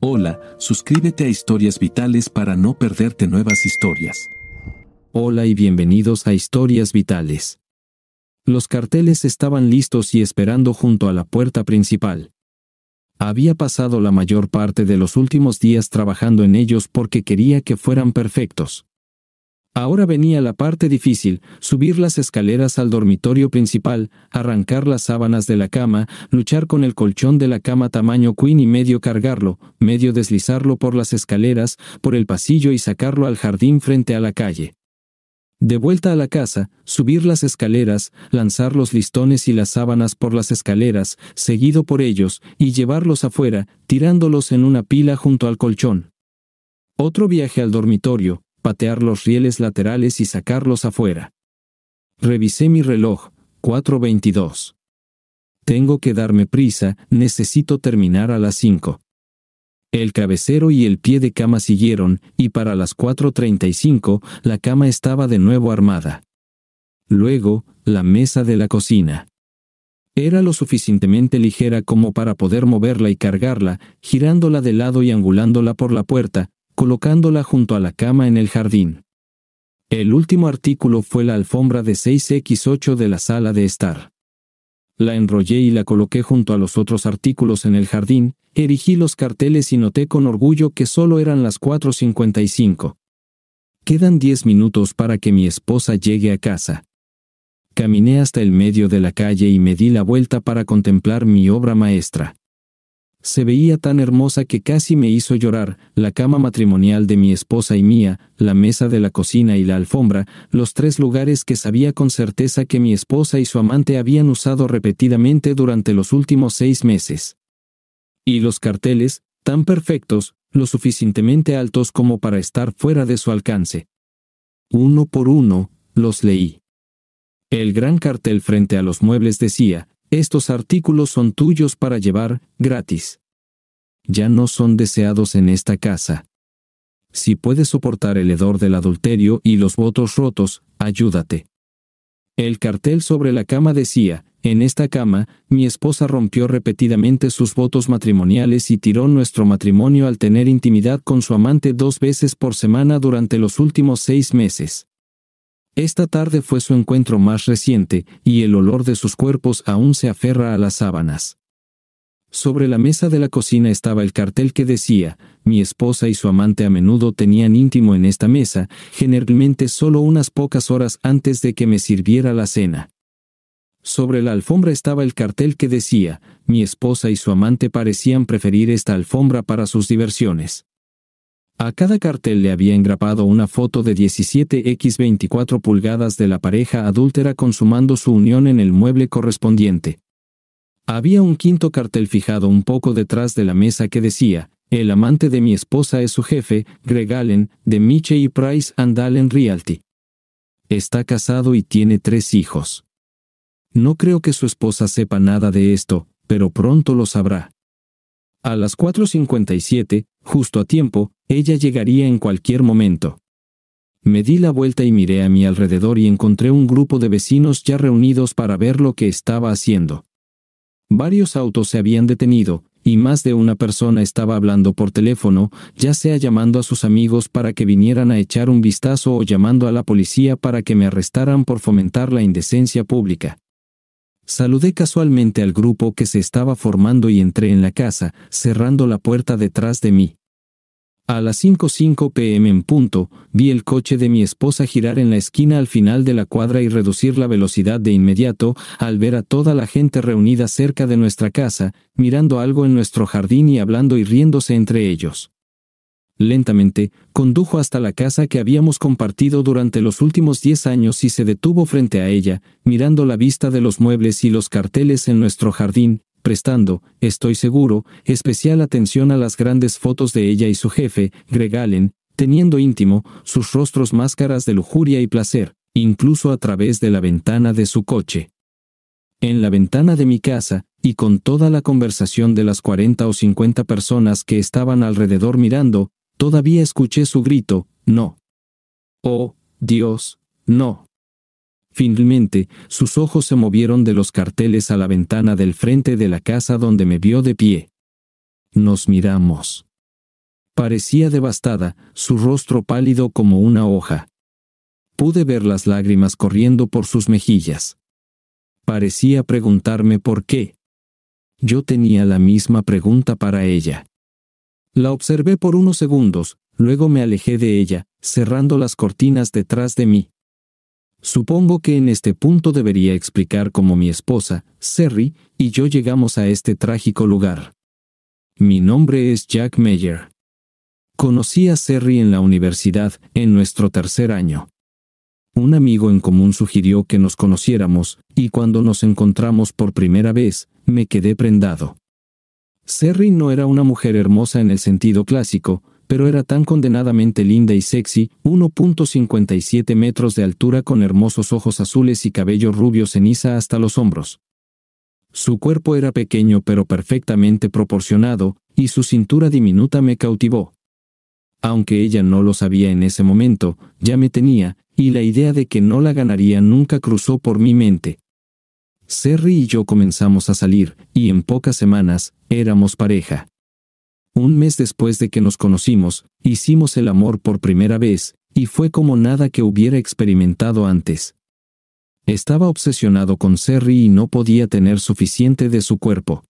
Hola, suscríbete a Historias Vitales para no perderte nuevas historias. Hola y bienvenidos a Historias Vitales. Los carteles estaban listos y esperando junto a la puerta principal. Había pasado la mayor parte de los últimos días trabajando en ellos porque quería que fueran perfectos. Ahora venía la parte difícil, subir las escaleras al dormitorio principal, arrancar las sábanas de la cama, luchar con el colchón de la cama tamaño queen y medio cargarlo, medio deslizarlo por las escaleras, por el pasillo y sacarlo al jardín frente a la calle. De vuelta a la casa, subir las escaleras, lanzar los listones y las sábanas por las escaleras, seguido por ellos, y llevarlos afuera, tirándolos en una pila junto al colchón. Otro viaje al dormitorio, patear los rieles laterales y sacarlos afuera. Revisé mi reloj, 4.22. Tengo que darme prisa, necesito terminar a las 5. El cabecero y el pie de cama siguieron, y para las 4.35 la cama estaba de nuevo armada. Luego, la mesa de la cocina. Era lo suficientemente ligera como para poder moverla y cargarla, girándola de lado y angulándola por la puerta, colocándola junto a la cama en el jardín. El último artículo fue la alfombra de 6x8 de la sala de estar. La enrollé y la coloqué junto a los otros artículos en el jardín, erigí los carteles y noté con orgullo que solo eran las 4.55. Quedan 10 minutos para que mi esposa llegue a casa. Caminé hasta el medio de la calle y me di la vuelta para contemplar mi obra maestra se veía tan hermosa que casi me hizo llorar, la cama matrimonial de mi esposa y mía, la mesa de la cocina y la alfombra, los tres lugares que sabía con certeza que mi esposa y su amante habían usado repetidamente durante los últimos seis meses. Y los carteles, tan perfectos, lo suficientemente altos como para estar fuera de su alcance. Uno por uno, los leí. El gran cartel frente a los muebles decía, estos artículos son tuyos para llevar, gratis. Ya no son deseados en esta casa. Si puedes soportar el hedor del adulterio y los votos rotos, ayúdate. El cartel sobre la cama decía, en esta cama, mi esposa rompió repetidamente sus votos matrimoniales y tiró nuestro matrimonio al tener intimidad con su amante dos veces por semana durante los últimos seis meses. Esta tarde fue su encuentro más reciente, y el olor de sus cuerpos aún se aferra a las sábanas. Sobre la mesa de la cocina estaba el cartel que decía, mi esposa y su amante a menudo tenían íntimo en esta mesa, generalmente solo unas pocas horas antes de que me sirviera la cena. Sobre la alfombra estaba el cartel que decía, mi esposa y su amante parecían preferir esta alfombra para sus diversiones. A cada cartel le había engrapado una foto de 17x 24 pulgadas de la pareja adúltera consumando su unión en el mueble correspondiente. Había un quinto cartel fijado un poco detrás de la mesa que decía, El amante de mi esposa es su jefe, Greg Allen, de Miche y Price and Allen Realty. Está casado y tiene tres hijos. No creo que su esposa sepa nada de esto, pero pronto lo sabrá. A las 4.57, justo a tiempo, ella llegaría en cualquier momento. Me di la vuelta y miré a mi alrededor y encontré un grupo de vecinos ya reunidos para ver lo que estaba haciendo. Varios autos se habían detenido, y más de una persona estaba hablando por teléfono, ya sea llamando a sus amigos para que vinieran a echar un vistazo o llamando a la policía para que me arrestaran por fomentar la indecencia pública. Saludé casualmente al grupo que se estaba formando y entré en la casa, cerrando la puerta detrás de mí. A las 5.05 pm en punto, vi el coche de mi esposa girar en la esquina al final de la cuadra y reducir la velocidad de inmediato al ver a toda la gente reunida cerca de nuestra casa, mirando algo en nuestro jardín y hablando y riéndose entre ellos. Lentamente, condujo hasta la casa que habíamos compartido durante los últimos diez años y se detuvo frente a ella, mirando la vista de los muebles y los carteles en nuestro jardín, prestando, estoy seguro, especial atención a las grandes fotos de ella y su jefe, Gregalen, teniendo íntimo sus rostros máscaras de lujuria y placer, incluso a través de la ventana de su coche. En la ventana de mi casa, y con toda la conversación de las 40 o 50 personas que estaban alrededor mirando, todavía escuché su grito, no. Oh, Dios, no. Finalmente, sus ojos se movieron de los carteles a la ventana del frente de la casa donde me vio de pie. Nos miramos. Parecía devastada, su rostro pálido como una hoja. Pude ver las lágrimas corriendo por sus mejillas. Parecía preguntarme por qué. Yo tenía la misma pregunta para ella. La observé por unos segundos, luego me alejé de ella, cerrando las cortinas detrás de mí. Supongo que en este punto debería explicar cómo mi esposa, Serri, y yo llegamos a este trágico lugar. Mi nombre es Jack Meyer. Conocí a Serri en la universidad, en nuestro tercer año. Un amigo en común sugirió que nos conociéramos, y cuando nos encontramos por primera vez, me quedé prendado. Serri no era una mujer hermosa en el sentido clásico, pero era tan condenadamente linda y sexy, 1.57 metros de altura con hermosos ojos azules y cabello rubio ceniza hasta los hombros. Su cuerpo era pequeño pero perfectamente proporcionado, y su cintura diminuta me cautivó. Aunque ella no lo sabía en ese momento, ya me tenía, y la idea de que no la ganaría nunca cruzó por mi mente. Serri y yo comenzamos a salir, y en pocas semanas, éramos pareja. Un mes después de que nos conocimos, hicimos el amor por primera vez, y fue como nada que hubiera experimentado antes. Estaba obsesionado con Serri y no podía tener suficiente de su cuerpo.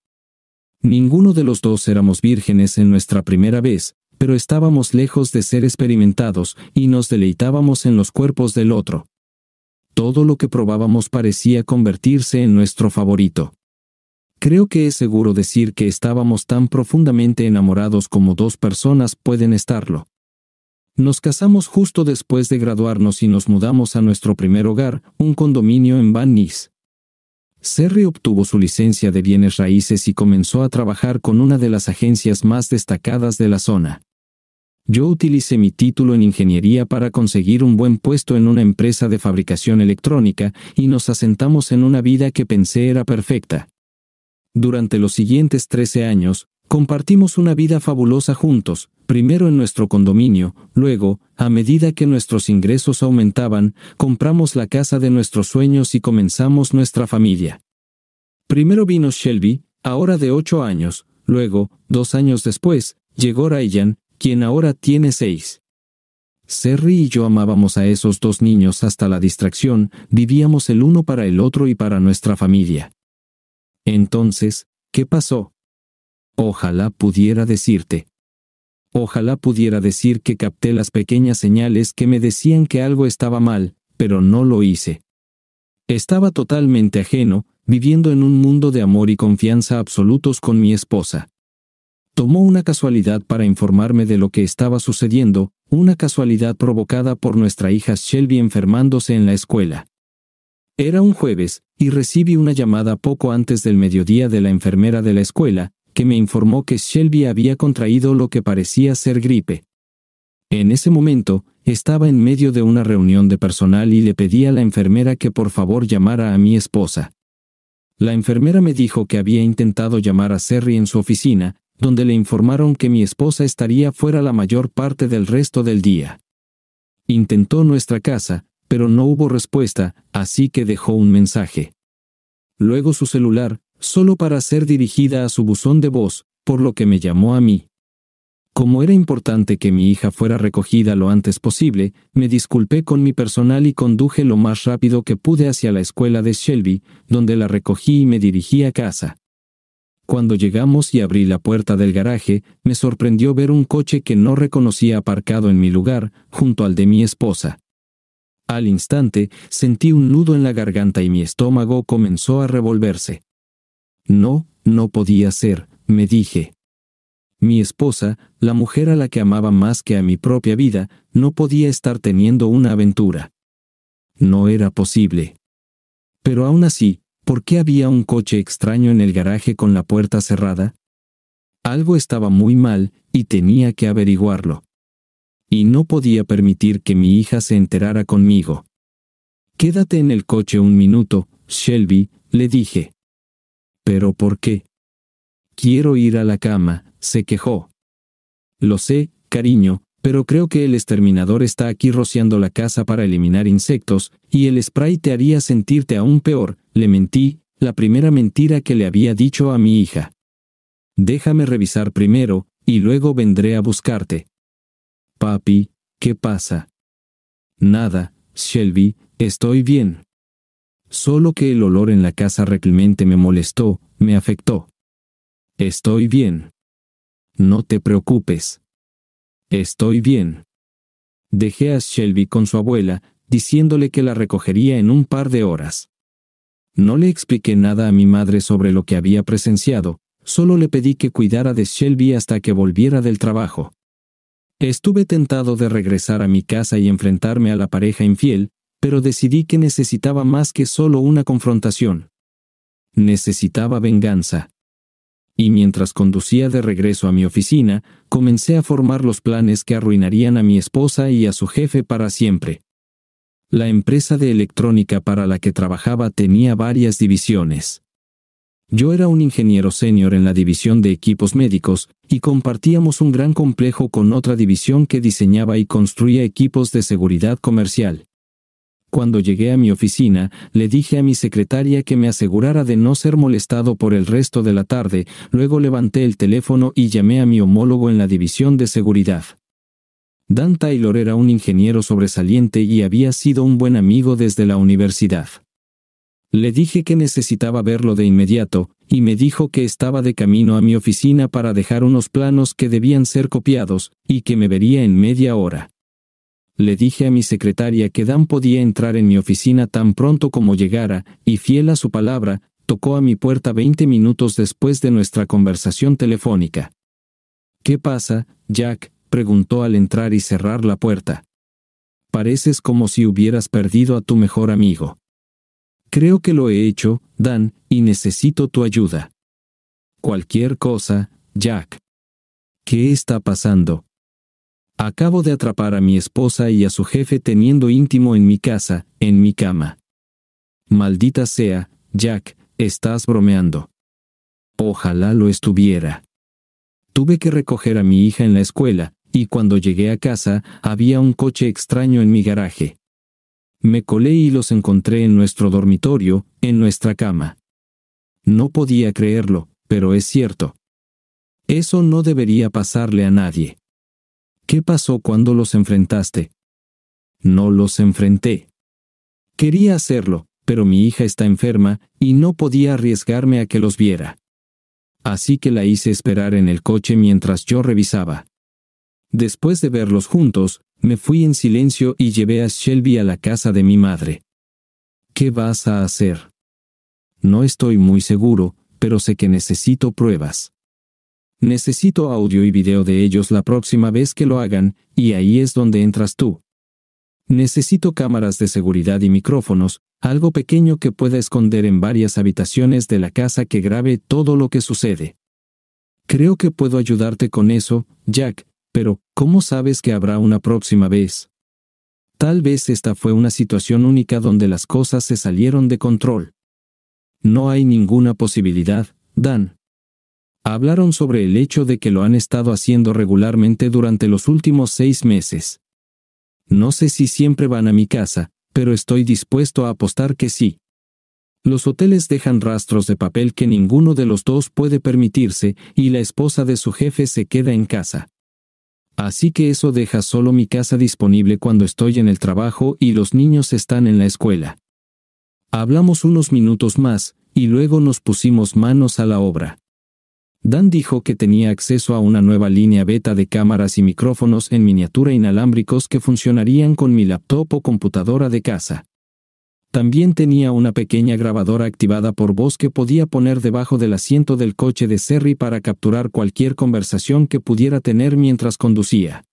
Ninguno de los dos éramos vírgenes en nuestra primera vez, pero estábamos lejos de ser experimentados y nos deleitábamos en los cuerpos del otro. Todo lo que probábamos parecía convertirse en nuestro favorito. Creo que es seguro decir que estábamos tan profundamente enamorados como dos personas pueden estarlo. Nos casamos justo después de graduarnos y nos mudamos a nuestro primer hogar, un condominio en Van Nys. Serry obtuvo su licencia de bienes raíces y comenzó a trabajar con una de las agencias más destacadas de la zona. Yo utilicé mi título en ingeniería para conseguir un buen puesto en una empresa de fabricación electrónica y nos asentamos en una vida que pensé era perfecta. Durante los siguientes trece años, compartimos una vida fabulosa juntos, primero en nuestro condominio, luego, a medida que nuestros ingresos aumentaban, compramos la casa de nuestros sueños y comenzamos nuestra familia. Primero vino Shelby, ahora de ocho años, luego, dos años después, llegó Ryan, quien ahora tiene seis. Serry y yo amábamos a esos dos niños hasta la distracción, vivíamos el uno para el otro y para nuestra familia. Entonces, ¿qué pasó? Ojalá pudiera decirte. Ojalá pudiera decir que capté las pequeñas señales que me decían que algo estaba mal, pero no lo hice. Estaba totalmente ajeno, viviendo en un mundo de amor y confianza absolutos con mi esposa. Tomó una casualidad para informarme de lo que estaba sucediendo, una casualidad provocada por nuestra hija Shelby enfermándose en la escuela. Era un jueves, y recibí una llamada poco antes del mediodía de la enfermera de la escuela, que me informó que Shelby había contraído lo que parecía ser gripe. En ese momento, estaba en medio de una reunión de personal y le pedí a la enfermera que por favor llamara a mi esposa. La enfermera me dijo que había intentado llamar a Serry en su oficina, donde le informaron que mi esposa estaría fuera la mayor parte del resto del día. Intentó nuestra casa, pero no hubo respuesta, así que dejó un mensaje. Luego su celular, solo para ser dirigida a su buzón de voz, por lo que me llamó a mí. Como era importante que mi hija fuera recogida lo antes posible, me disculpé con mi personal y conduje lo más rápido que pude hacia la escuela de Shelby, donde la recogí y me dirigí a casa. Cuando llegamos y abrí la puerta del garaje, me sorprendió ver un coche que no reconocía aparcado en mi lugar, junto al de mi esposa. Al instante, sentí un nudo en la garganta y mi estómago comenzó a revolverse. No, no podía ser, me dije. Mi esposa, la mujer a la que amaba más que a mi propia vida, no podía estar teniendo una aventura. No era posible. Pero aún así, ¿por qué había un coche extraño en el garaje con la puerta cerrada? Algo estaba muy mal, y tenía que averiguarlo y no podía permitir que mi hija se enterara conmigo. Quédate en el coche un minuto, Shelby, le dije. ¿Pero por qué? Quiero ir a la cama, se quejó. Lo sé, cariño, pero creo que el exterminador está aquí rociando la casa para eliminar insectos, y el spray te haría sentirte aún peor, le mentí, la primera mentira que le había dicho a mi hija. Déjame revisar primero, y luego vendré a buscarte. Papi, ¿qué pasa? Nada, Shelby, estoy bien. Solo que el olor en la casa reclemente me molestó, me afectó. Estoy bien. No te preocupes. Estoy bien. Dejé a Shelby con su abuela, diciéndole que la recogería en un par de horas. No le expliqué nada a mi madre sobre lo que había presenciado, solo le pedí que cuidara de Shelby hasta que volviera del trabajo. Estuve tentado de regresar a mi casa y enfrentarme a la pareja infiel, pero decidí que necesitaba más que solo una confrontación. Necesitaba venganza. Y mientras conducía de regreso a mi oficina, comencé a formar los planes que arruinarían a mi esposa y a su jefe para siempre. La empresa de electrónica para la que trabajaba tenía varias divisiones. Yo era un ingeniero senior en la división de equipos médicos y compartíamos un gran complejo con otra división que diseñaba y construía equipos de seguridad comercial. Cuando llegué a mi oficina, le dije a mi secretaria que me asegurara de no ser molestado por el resto de la tarde, luego levanté el teléfono y llamé a mi homólogo en la división de seguridad. Dan Taylor era un ingeniero sobresaliente y había sido un buen amigo desde la universidad. Le dije que necesitaba verlo de inmediato, y me dijo que estaba de camino a mi oficina para dejar unos planos que debían ser copiados, y que me vería en media hora. Le dije a mi secretaria que Dan podía entrar en mi oficina tan pronto como llegara, y fiel a su palabra, tocó a mi puerta 20 minutos después de nuestra conversación telefónica. ¿Qué pasa, Jack? preguntó al entrar y cerrar la puerta. Pareces como si hubieras perdido a tu mejor amigo. Creo que lo he hecho, Dan, y necesito tu ayuda. Cualquier cosa, Jack. ¿Qué está pasando? Acabo de atrapar a mi esposa y a su jefe teniendo íntimo en mi casa, en mi cama. Maldita sea, Jack, estás bromeando. Ojalá lo estuviera. Tuve que recoger a mi hija en la escuela, y cuando llegué a casa, había un coche extraño en mi garaje. Me colé y los encontré en nuestro dormitorio, en nuestra cama. No podía creerlo, pero es cierto. Eso no debería pasarle a nadie. ¿Qué pasó cuando los enfrentaste? No los enfrenté. Quería hacerlo, pero mi hija está enferma y no podía arriesgarme a que los viera. Así que la hice esperar en el coche mientras yo revisaba. Después de verlos juntos, me fui en silencio y llevé a Shelby a la casa de mi madre. ¿Qué vas a hacer? No estoy muy seguro, pero sé que necesito pruebas. Necesito audio y video de ellos la próxima vez que lo hagan, y ahí es donde entras tú. Necesito cámaras de seguridad y micrófonos, algo pequeño que pueda esconder en varias habitaciones de la casa que grabe todo lo que sucede. Creo que puedo ayudarte con eso, Jack, pero, ¿cómo sabes que habrá una próxima vez? Tal vez esta fue una situación única donde las cosas se salieron de control. No hay ninguna posibilidad, Dan. Hablaron sobre el hecho de que lo han estado haciendo regularmente durante los últimos seis meses. No sé si siempre van a mi casa, pero estoy dispuesto a apostar que sí. Los hoteles dejan rastros de papel que ninguno de los dos puede permitirse, y la esposa de su jefe se queda en casa. Así que eso deja solo mi casa disponible cuando estoy en el trabajo y los niños están en la escuela. Hablamos unos minutos más, y luego nos pusimos manos a la obra. Dan dijo que tenía acceso a una nueva línea beta de cámaras y micrófonos en miniatura inalámbricos que funcionarían con mi laptop o computadora de casa. También tenía una pequeña grabadora activada por voz que podía poner debajo del asiento del coche de Serry para capturar cualquier conversación que pudiera tener mientras conducía.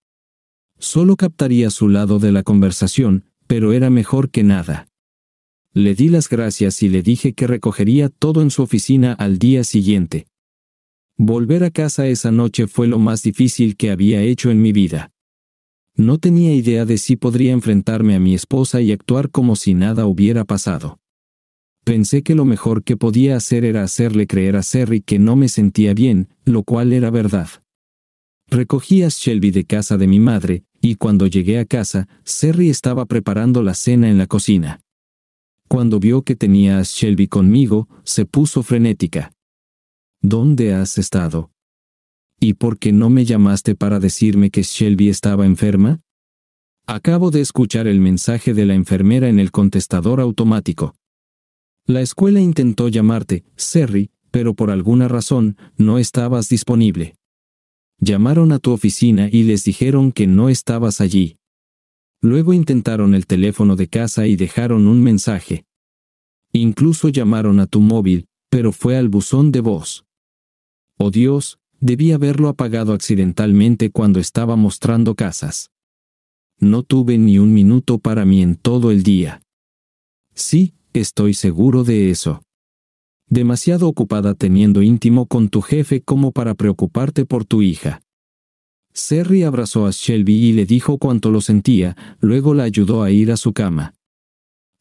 Solo captaría su lado de la conversación, pero era mejor que nada. Le di las gracias y le dije que recogería todo en su oficina al día siguiente. Volver a casa esa noche fue lo más difícil que había hecho en mi vida. No tenía idea de si podría enfrentarme a mi esposa y actuar como si nada hubiera pasado. Pensé que lo mejor que podía hacer era hacerle creer a Serry que no me sentía bien, lo cual era verdad. Recogí a Shelby de casa de mi madre, y cuando llegué a casa, Serry estaba preparando la cena en la cocina. Cuando vio que tenía a Shelby conmigo, se puso frenética. ¿Dónde has estado? ¿Y por qué no me llamaste para decirme que Shelby estaba enferma? Acabo de escuchar el mensaje de la enfermera en el contestador automático. La escuela intentó llamarte, Serry, pero por alguna razón no estabas disponible. Llamaron a tu oficina y les dijeron que no estabas allí. Luego intentaron el teléfono de casa y dejaron un mensaje. Incluso llamaron a tu móvil, pero fue al buzón de voz. Oh Dios, Debí haberlo apagado accidentalmente cuando estaba mostrando casas. No tuve ni un minuto para mí en todo el día. Sí, estoy seguro de eso. Demasiado ocupada teniendo íntimo con tu jefe como para preocuparte por tu hija. Serry abrazó a Shelby y le dijo cuánto lo sentía, luego la ayudó a ir a su cama.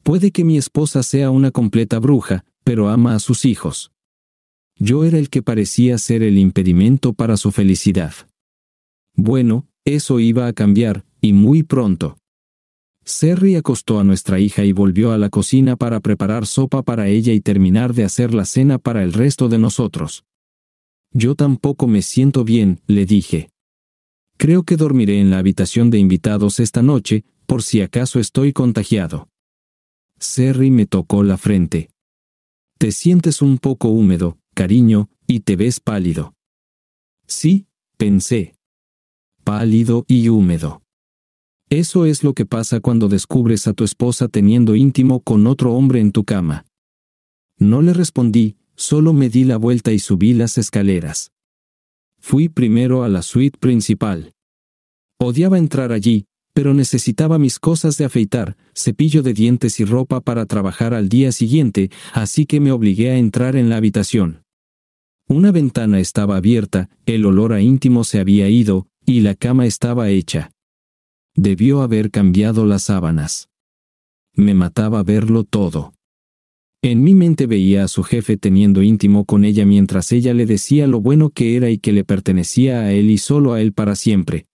Puede que mi esposa sea una completa bruja, pero ama a sus hijos. Yo era el que parecía ser el impedimento para su felicidad. Bueno, eso iba a cambiar, y muy pronto. Serry acostó a nuestra hija y volvió a la cocina para preparar sopa para ella y terminar de hacer la cena para el resto de nosotros. Yo tampoco me siento bien, le dije. Creo que dormiré en la habitación de invitados esta noche, por si acaso estoy contagiado. Serry me tocó la frente. Te sientes un poco húmedo, cariño, y te ves pálido. Sí, pensé. Pálido y húmedo. Eso es lo que pasa cuando descubres a tu esposa teniendo íntimo con otro hombre en tu cama. No le respondí, solo me di la vuelta y subí las escaleras. Fui primero a la suite principal. Odiaba entrar allí, pero necesitaba mis cosas de afeitar, cepillo de dientes y ropa para trabajar al día siguiente, así que me obligué a entrar en la habitación. Una ventana estaba abierta, el olor a íntimo se había ido, y la cama estaba hecha. Debió haber cambiado las sábanas. Me mataba verlo todo. En mi mente veía a su jefe teniendo íntimo con ella mientras ella le decía lo bueno que era y que le pertenecía a él y solo a él para siempre.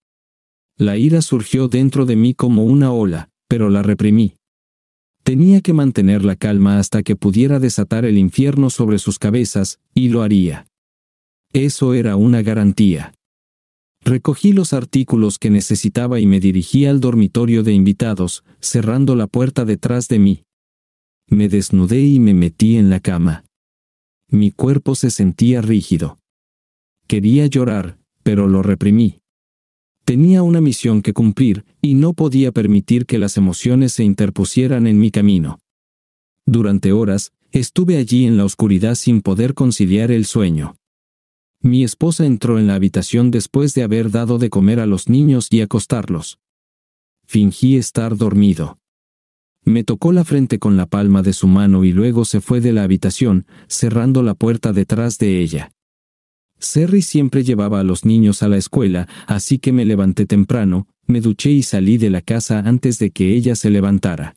La ira surgió dentro de mí como una ola, pero la reprimí. Tenía que mantener la calma hasta que pudiera desatar el infierno sobre sus cabezas, y lo haría. Eso era una garantía. Recogí los artículos que necesitaba y me dirigí al dormitorio de invitados, cerrando la puerta detrás de mí. Me desnudé y me metí en la cama. Mi cuerpo se sentía rígido. Quería llorar, pero lo reprimí. Tenía una misión que cumplir, y no podía permitir que las emociones se interpusieran en mi camino. Durante horas, estuve allí en la oscuridad sin poder conciliar el sueño. Mi esposa entró en la habitación después de haber dado de comer a los niños y acostarlos. Fingí estar dormido. Me tocó la frente con la palma de su mano y luego se fue de la habitación, cerrando la puerta detrás de ella. Serry siempre llevaba a los niños a la escuela, así que me levanté temprano, me duché y salí de la casa antes de que ella se levantara.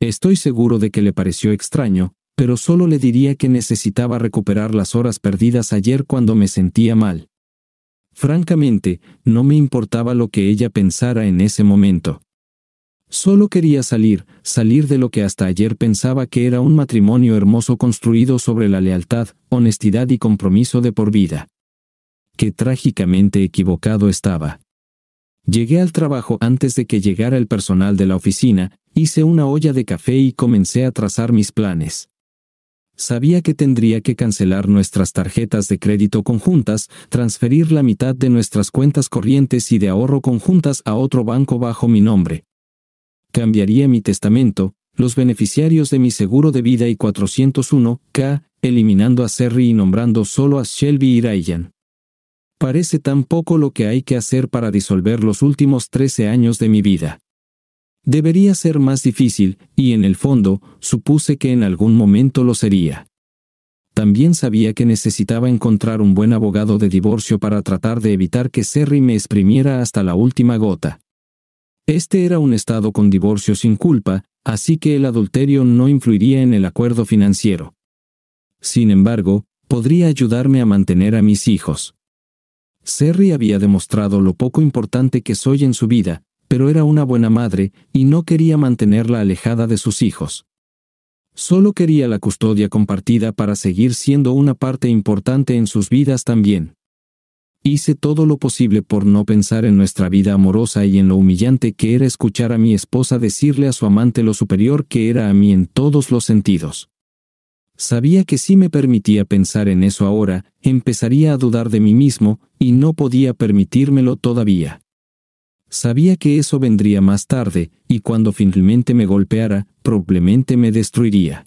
Estoy seguro de que le pareció extraño, pero solo le diría que necesitaba recuperar las horas perdidas ayer cuando me sentía mal. Francamente, no me importaba lo que ella pensara en ese momento. Solo quería salir, salir de lo que hasta ayer pensaba que era un matrimonio hermoso construido sobre la lealtad, honestidad y compromiso de por vida. Qué trágicamente equivocado estaba. Llegué al trabajo antes de que llegara el personal de la oficina, hice una olla de café y comencé a trazar mis planes. Sabía que tendría que cancelar nuestras tarjetas de crédito conjuntas, transferir la mitad de nuestras cuentas corrientes y de ahorro conjuntas a otro banco bajo mi nombre, cambiaría mi testamento, los beneficiarios de mi seguro de vida y 401k, eliminando a Serry y nombrando solo a Shelby y Ryan. Parece tan poco lo que hay que hacer para disolver los últimos 13 años de mi vida. Debería ser más difícil, y en el fondo, supuse que en algún momento lo sería. También sabía que necesitaba encontrar un buen abogado de divorcio para tratar de evitar que Serry me exprimiera hasta la última gota. Este era un estado con divorcio sin culpa, así que el adulterio no influiría en el acuerdo financiero. Sin embargo, podría ayudarme a mantener a mis hijos. Serry había demostrado lo poco importante que soy en su vida, pero era una buena madre y no quería mantenerla alejada de sus hijos. Solo quería la custodia compartida para seguir siendo una parte importante en sus vidas también. Hice todo lo posible por no pensar en nuestra vida amorosa y en lo humillante que era escuchar a mi esposa decirle a su amante lo superior que era a mí en todos los sentidos. Sabía que si me permitía pensar en eso ahora, empezaría a dudar de mí mismo, y no podía permitírmelo todavía. Sabía que eso vendría más tarde, y cuando finalmente me golpeara, probablemente me destruiría.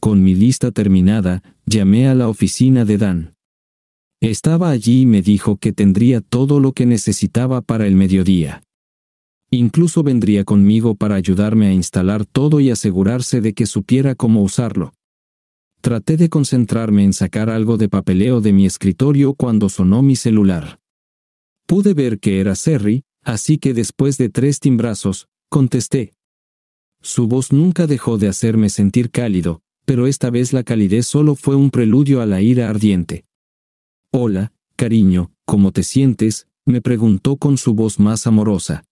Con mi lista terminada, llamé a la oficina de Dan. Estaba allí y me dijo que tendría todo lo que necesitaba para el mediodía. Incluso vendría conmigo para ayudarme a instalar todo y asegurarse de que supiera cómo usarlo. Traté de concentrarme en sacar algo de papeleo de mi escritorio cuando sonó mi celular. Pude ver que era Serry, así que después de tres timbrazos, contesté. Su voz nunca dejó de hacerme sentir cálido, pero esta vez la calidez solo fue un preludio a la ira ardiente. Hola, cariño, ¿cómo te sientes? me preguntó con su voz más amorosa.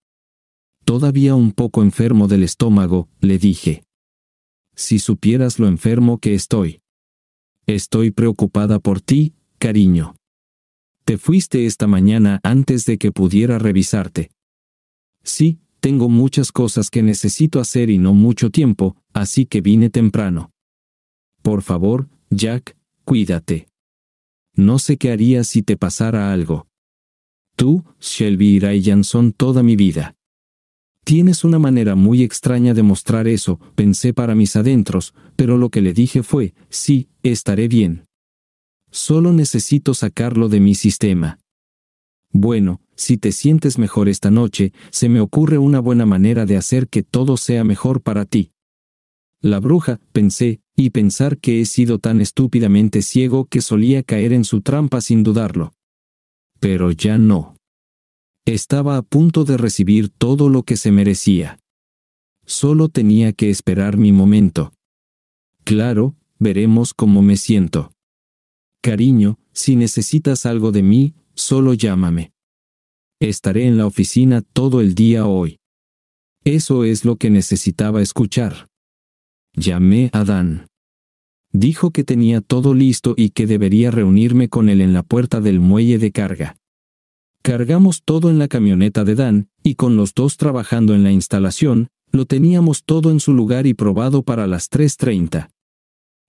Todavía un poco enfermo del estómago, le dije. Si supieras lo enfermo que estoy. Estoy preocupada por ti, cariño. Te fuiste esta mañana antes de que pudiera revisarte. Sí, tengo muchas cosas que necesito hacer y no mucho tiempo, así que vine temprano. Por favor, Jack, cuídate. No sé qué haría si te pasara algo. Tú, Shelby y Ryan son toda mi vida. Tienes una manera muy extraña de mostrar eso, pensé para mis adentros, pero lo que le dije fue, sí, estaré bien. Solo necesito sacarlo de mi sistema. Bueno, si te sientes mejor esta noche, se me ocurre una buena manera de hacer que todo sea mejor para ti. La bruja, pensé, y pensar que he sido tan estúpidamente ciego que solía caer en su trampa sin dudarlo. Pero ya no. Estaba a punto de recibir todo lo que se merecía. Solo tenía que esperar mi momento. Claro, veremos cómo me siento. Cariño, si necesitas algo de mí, solo llámame. Estaré en la oficina todo el día hoy. Eso es lo que necesitaba escuchar. Llamé a Dan. Dijo que tenía todo listo y que debería reunirme con él en la puerta del muelle de carga. Cargamos todo en la camioneta de Dan, y con los dos trabajando en la instalación, lo teníamos todo en su lugar y probado para las 3.30.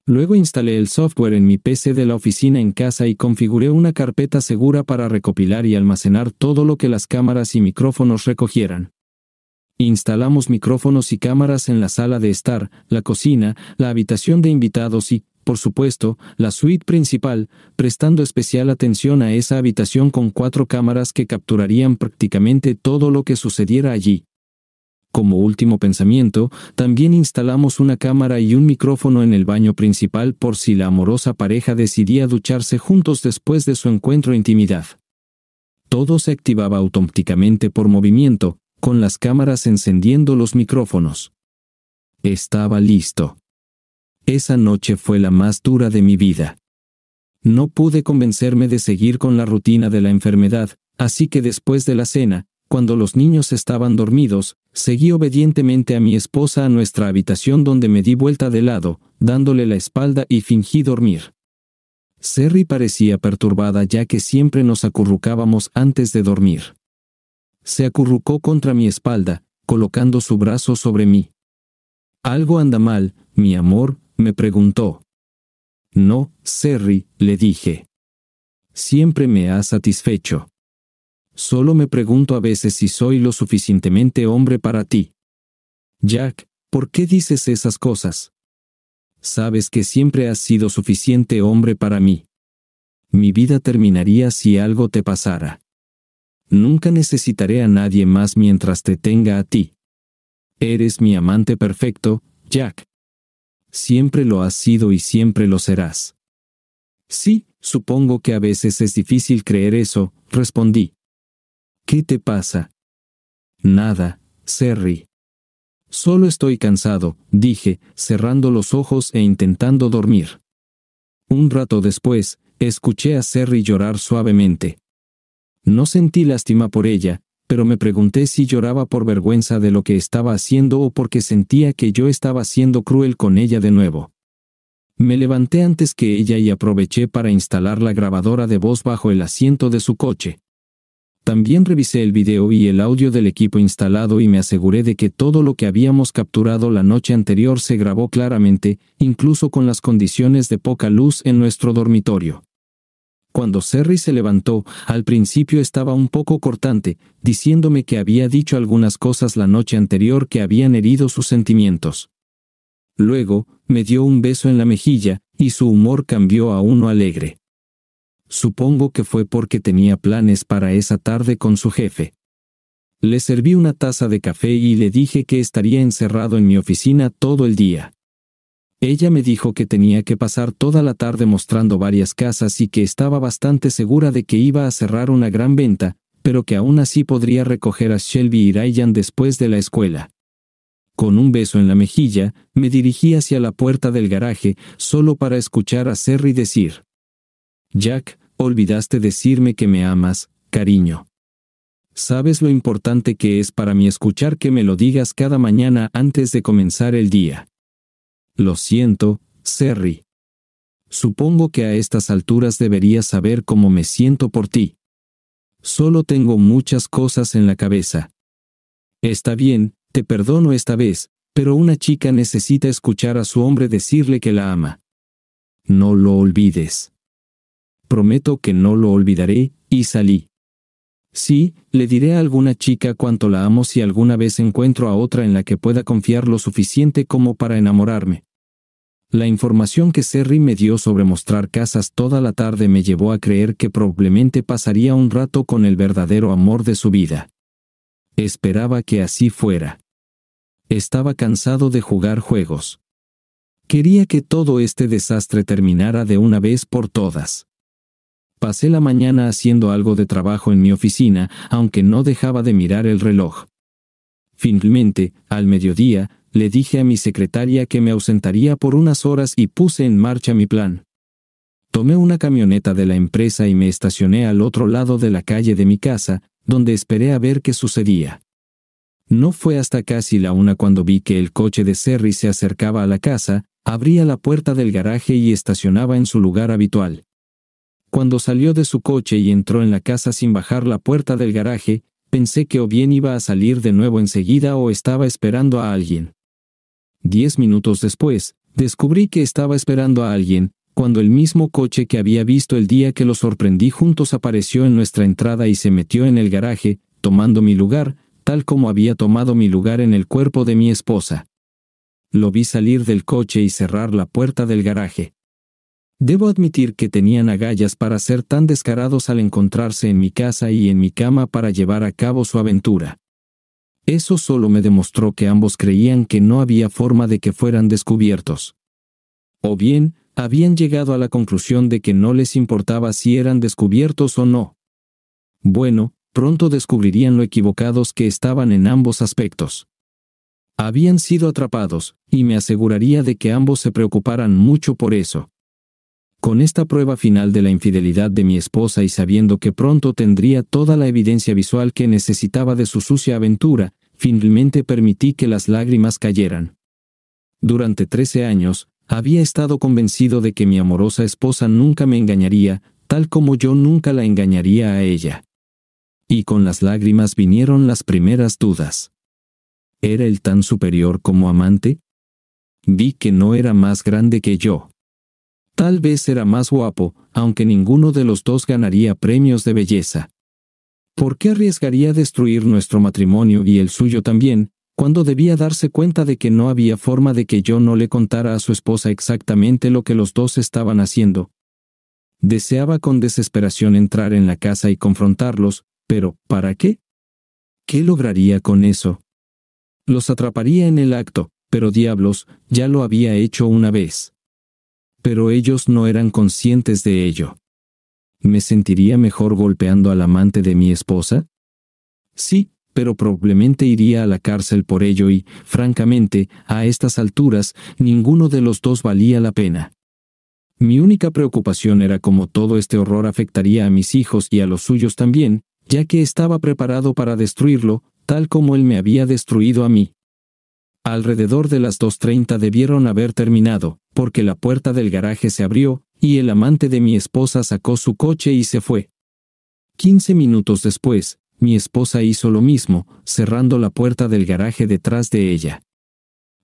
Luego instalé el software en mi PC de la oficina en casa y configuré una carpeta segura para recopilar y almacenar todo lo que las cámaras y micrófonos recogieran. Instalamos micrófonos y cámaras en la sala de estar, la cocina, la habitación de invitados y, por supuesto, la suite principal, prestando especial atención a esa habitación con cuatro cámaras que capturarían prácticamente todo lo que sucediera allí. Como último pensamiento, también instalamos una cámara y un micrófono en el baño principal por si la amorosa pareja decidía ducharse juntos después de su encuentro intimidad. Todo se activaba automáticamente por movimiento, con las cámaras encendiendo los micrófonos. Estaba listo. Esa noche fue la más dura de mi vida. No pude convencerme de seguir con la rutina de la enfermedad, así que después de la cena, cuando los niños estaban dormidos, seguí obedientemente a mi esposa a nuestra habitación donde me di vuelta de lado, dándole la espalda y fingí dormir. Serri parecía perturbada ya que siempre nos acurrucábamos antes de dormir se acurrucó contra mi espalda, colocando su brazo sobre mí. Algo anda mal, mi amor, me preguntó. No, Serri, le dije. Siempre me has satisfecho. Solo me pregunto a veces si soy lo suficientemente hombre para ti. Jack, ¿por qué dices esas cosas? Sabes que siempre has sido suficiente hombre para mí. Mi vida terminaría si algo te pasara. Nunca necesitaré a nadie más mientras te tenga a ti. Eres mi amante perfecto, Jack. Siempre lo has sido y siempre lo serás. Sí, supongo que a veces es difícil creer eso, respondí. ¿Qué te pasa? Nada, Serri. Solo estoy cansado, dije, cerrando los ojos e intentando dormir. Un rato después, escuché a Serri llorar suavemente. No sentí lástima por ella, pero me pregunté si lloraba por vergüenza de lo que estaba haciendo o porque sentía que yo estaba siendo cruel con ella de nuevo. Me levanté antes que ella y aproveché para instalar la grabadora de voz bajo el asiento de su coche. También revisé el video y el audio del equipo instalado y me aseguré de que todo lo que habíamos capturado la noche anterior se grabó claramente, incluso con las condiciones de poca luz en nuestro dormitorio. Cuando Serry se levantó, al principio estaba un poco cortante, diciéndome que había dicho algunas cosas la noche anterior que habían herido sus sentimientos. Luego, me dio un beso en la mejilla, y su humor cambió a uno alegre. Supongo que fue porque tenía planes para esa tarde con su jefe. Le serví una taza de café y le dije que estaría encerrado en mi oficina todo el día. Ella me dijo que tenía que pasar toda la tarde mostrando varias casas y que estaba bastante segura de que iba a cerrar una gran venta, pero que aún así podría recoger a Shelby y Ryan después de la escuela. Con un beso en la mejilla, me dirigí hacia la puerta del garaje, solo para escuchar a Serry decir, Jack, olvidaste decirme que me amas, cariño. Sabes lo importante que es para mí escuchar que me lo digas cada mañana antes de comenzar el día. Lo siento, Serry. Supongo que a estas alturas deberías saber cómo me siento por ti. Solo tengo muchas cosas en la cabeza. Está bien, te perdono esta vez, pero una chica necesita escuchar a su hombre decirle que la ama. No lo olvides. Prometo que no lo olvidaré, y salí. Sí, le diré a alguna chica cuánto la amo si alguna vez encuentro a otra en la que pueda confiar lo suficiente como para enamorarme. La información que Serry me dio sobre mostrar casas toda la tarde me llevó a creer que probablemente pasaría un rato con el verdadero amor de su vida. Esperaba que así fuera. Estaba cansado de jugar juegos. Quería que todo este desastre terminara de una vez por todas. Pasé la mañana haciendo algo de trabajo en mi oficina, aunque no dejaba de mirar el reloj. Finalmente, al mediodía, le dije a mi secretaria que me ausentaría por unas horas y puse en marcha mi plan. Tomé una camioneta de la empresa y me estacioné al otro lado de la calle de mi casa, donde esperé a ver qué sucedía. No fue hasta casi la una cuando vi que el coche de Serry se acercaba a la casa, abría la puerta del garaje y estacionaba en su lugar habitual. Cuando salió de su coche y entró en la casa sin bajar la puerta del garaje, pensé que o bien iba a salir de nuevo enseguida o estaba esperando a alguien. Diez minutos después, descubrí que estaba esperando a alguien, cuando el mismo coche que había visto el día que lo sorprendí juntos apareció en nuestra entrada y se metió en el garaje, tomando mi lugar, tal como había tomado mi lugar en el cuerpo de mi esposa. Lo vi salir del coche y cerrar la puerta del garaje. Debo admitir que tenían agallas para ser tan descarados al encontrarse en mi casa y en mi cama para llevar a cabo su aventura. Eso solo me demostró que ambos creían que no había forma de que fueran descubiertos. O bien, habían llegado a la conclusión de que no les importaba si eran descubiertos o no. Bueno, pronto descubrirían lo equivocados que estaban en ambos aspectos. Habían sido atrapados, y me aseguraría de que ambos se preocuparan mucho por eso. Con esta prueba final de la infidelidad de mi esposa y sabiendo que pronto tendría toda la evidencia visual que necesitaba de su sucia aventura, finalmente permití que las lágrimas cayeran. Durante trece años, había estado convencido de que mi amorosa esposa nunca me engañaría, tal como yo nunca la engañaría a ella. Y con las lágrimas vinieron las primeras dudas. ¿Era él tan superior como amante? Vi que no era más grande que yo. Tal vez era más guapo, aunque ninguno de los dos ganaría premios de belleza. ¿Por qué arriesgaría destruir nuestro matrimonio y el suyo también, cuando debía darse cuenta de que no había forma de que yo no le contara a su esposa exactamente lo que los dos estaban haciendo? Deseaba con desesperación entrar en la casa y confrontarlos, pero ¿para qué? ¿Qué lograría con eso? Los atraparía en el acto, pero diablos, ya lo había hecho una vez pero ellos no eran conscientes de ello. ¿Me sentiría mejor golpeando al amante de mi esposa? Sí, pero probablemente iría a la cárcel por ello y, francamente, a estas alturas, ninguno de los dos valía la pena. Mi única preocupación era cómo todo este horror afectaría a mis hijos y a los suyos también, ya que estaba preparado para destruirlo, tal como él me había destruido a mí. Alrededor de las 2.30 debieron haber terminado, porque la puerta del garaje se abrió, y el amante de mi esposa sacó su coche y se fue. 15 minutos después, mi esposa hizo lo mismo, cerrando la puerta del garaje detrás de ella.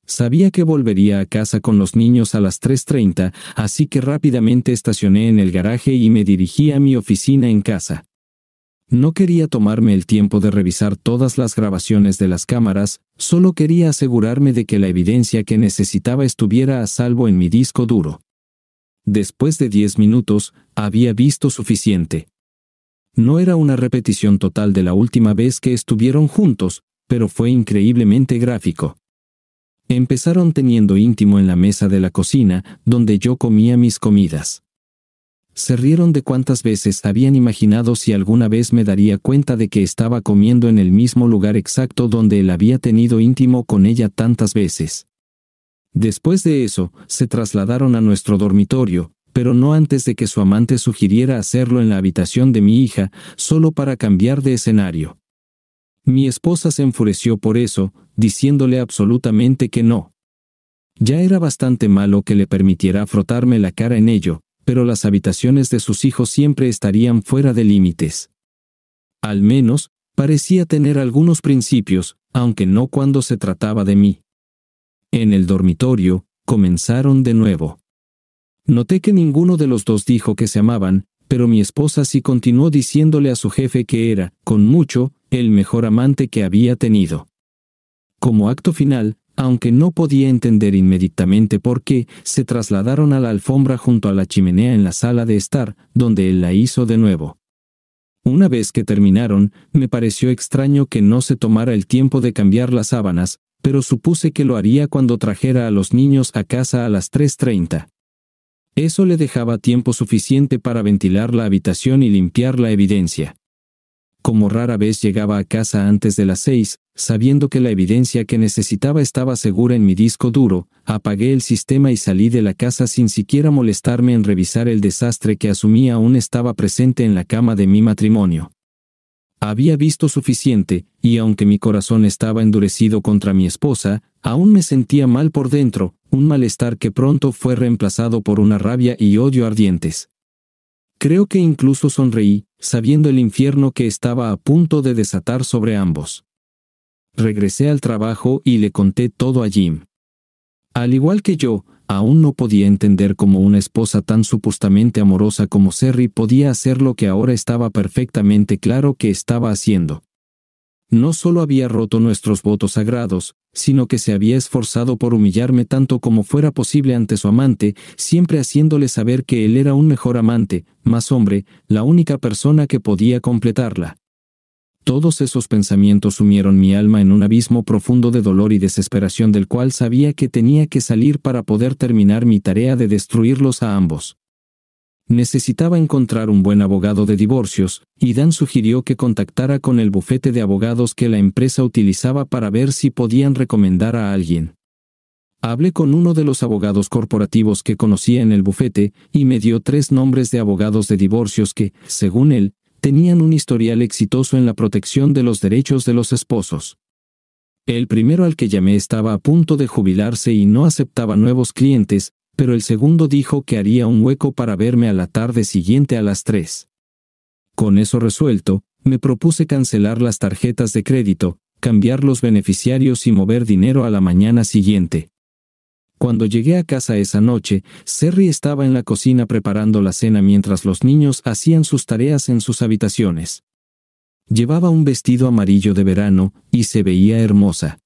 Sabía que volvería a casa con los niños a las 3.30, así que rápidamente estacioné en el garaje y me dirigí a mi oficina en casa. No quería tomarme el tiempo de revisar todas las grabaciones de las cámaras, solo quería asegurarme de que la evidencia que necesitaba estuviera a salvo en mi disco duro. Después de diez minutos, había visto suficiente. No era una repetición total de la última vez que estuvieron juntos, pero fue increíblemente gráfico. Empezaron teniendo íntimo en la mesa de la cocina, donde yo comía mis comidas. Se rieron de cuántas veces habían imaginado si alguna vez me daría cuenta de que estaba comiendo en el mismo lugar exacto donde él había tenido íntimo con ella tantas veces. Después de eso, se trasladaron a nuestro dormitorio, pero no antes de que su amante sugiriera hacerlo en la habitación de mi hija, solo para cambiar de escenario. Mi esposa se enfureció por eso, diciéndole absolutamente que no. Ya era bastante malo que le permitiera frotarme la cara en ello, pero las habitaciones de sus hijos siempre estarían fuera de límites. Al menos, parecía tener algunos principios, aunque no cuando se trataba de mí. En el dormitorio, comenzaron de nuevo. Noté que ninguno de los dos dijo que se amaban, pero mi esposa sí continuó diciéndole a su jefe que era, con mucho, el mejor amante que había tenido. Como acto final, aunque no podía entender inmediatamente por qué, se trasladaron a la alfombra junto a la chimenea en la sala de estar, donde él la hizo de nuevo. Una vez que terminaron, me pareció extraño que no se tomara el tiempo de cambiar las sábanas, pero supuse que lo haría cuando trajera a los niños a casa a las 3.30. Eso le dejaba tiempo suficiente para ventilar la habitación y limpiar la evidencia como rara vez llegaba a casa antes de las seis, sabiendo que la evidencia que necesitaba estaba segura en mi disco duro, apagué el sistema y salí de la casa sin siquiera molestarme en revisar el desastre que asumía aún estaba presente en la cama de mi matrimonio. Había visto suficiente, y aunque mi corazón estaba endurecido contra mi esposa, aún me sentía mal por dentro, un malestar que pronto fue reemplazado por una rabia y odio ardientes. Creo que incluso sonreí, sabiendo el infierno que estaba a punto de desatar sobre ambos. Regresé al trabajo y le conté todo a Jim. Al igual que yo, aún no podía entender cómo una esposa tan supuestamente amorosa como Serry podía hacer lo que ahora estaba perfectamente claro que estaba haciendo. No solo había roto nuestros votos sagrados, sino que se había esforzado por humillarme tanto como fuera posible ante su amante, siempre haciéndole saber que él era un mejor amante, más hombre, la única persona que podía completarla. Todos esos pensamientos sumieron mi alma en un abismo profundo de dolor y desesperación del cual sabía que tenía que salir para poder terminar mi tarea de destruirlos a ambos necesitaba encontrar un buen abogado de divorcios, y Dan sugirió que contactara con el bufete de abogados que la empresa utilizaba para ver si podían recomendar a alguien. Hablé con uno de los abogados corporativos que conocía en el bufete, y me dio tres nombres de abogados de divorcios que, según él, tenían un historial exitoso en la protección de los derechos de los esposos. El primero al que llamé estaba a punto de jubilarse y no aceptaba nuevos clientes, pero el segundo dijo que haría un hueco para verme a la tarde siguiente a las 3. Con eso resuelto, me propuse cancelar las tarjetas de crédito, cambiar los beneficiarios y mover dinero a la mañana siguiente. Cuando llegué a casa esa noche, Serry estaba en la cocina preparando la cena mientras los niños hacían sus tareas en sus habitaciones. Llevaba un vestido amarillo de verano, y se veía hermosa.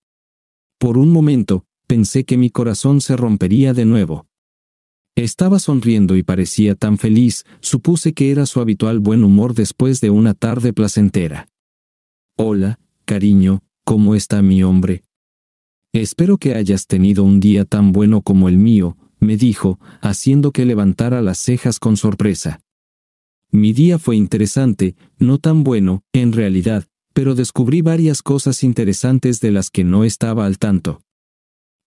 Por un momento, pensé que mi corazón se rompería de nuevo. Estaba sonriendo y parecía tan feliz, supuse que era su habitual buen humor después de una tarde placentera. Hola, cariño, ¿cómo está mi hombre? Espero que hayas tenido un día tan bueno como el mío, me dijo, haciendo que levantara las cejas con sorpresa. Mi día fue interesante, no tan bueno, en realidad, pero descubrí varias cosas interesantes de las que no estaba al tanto.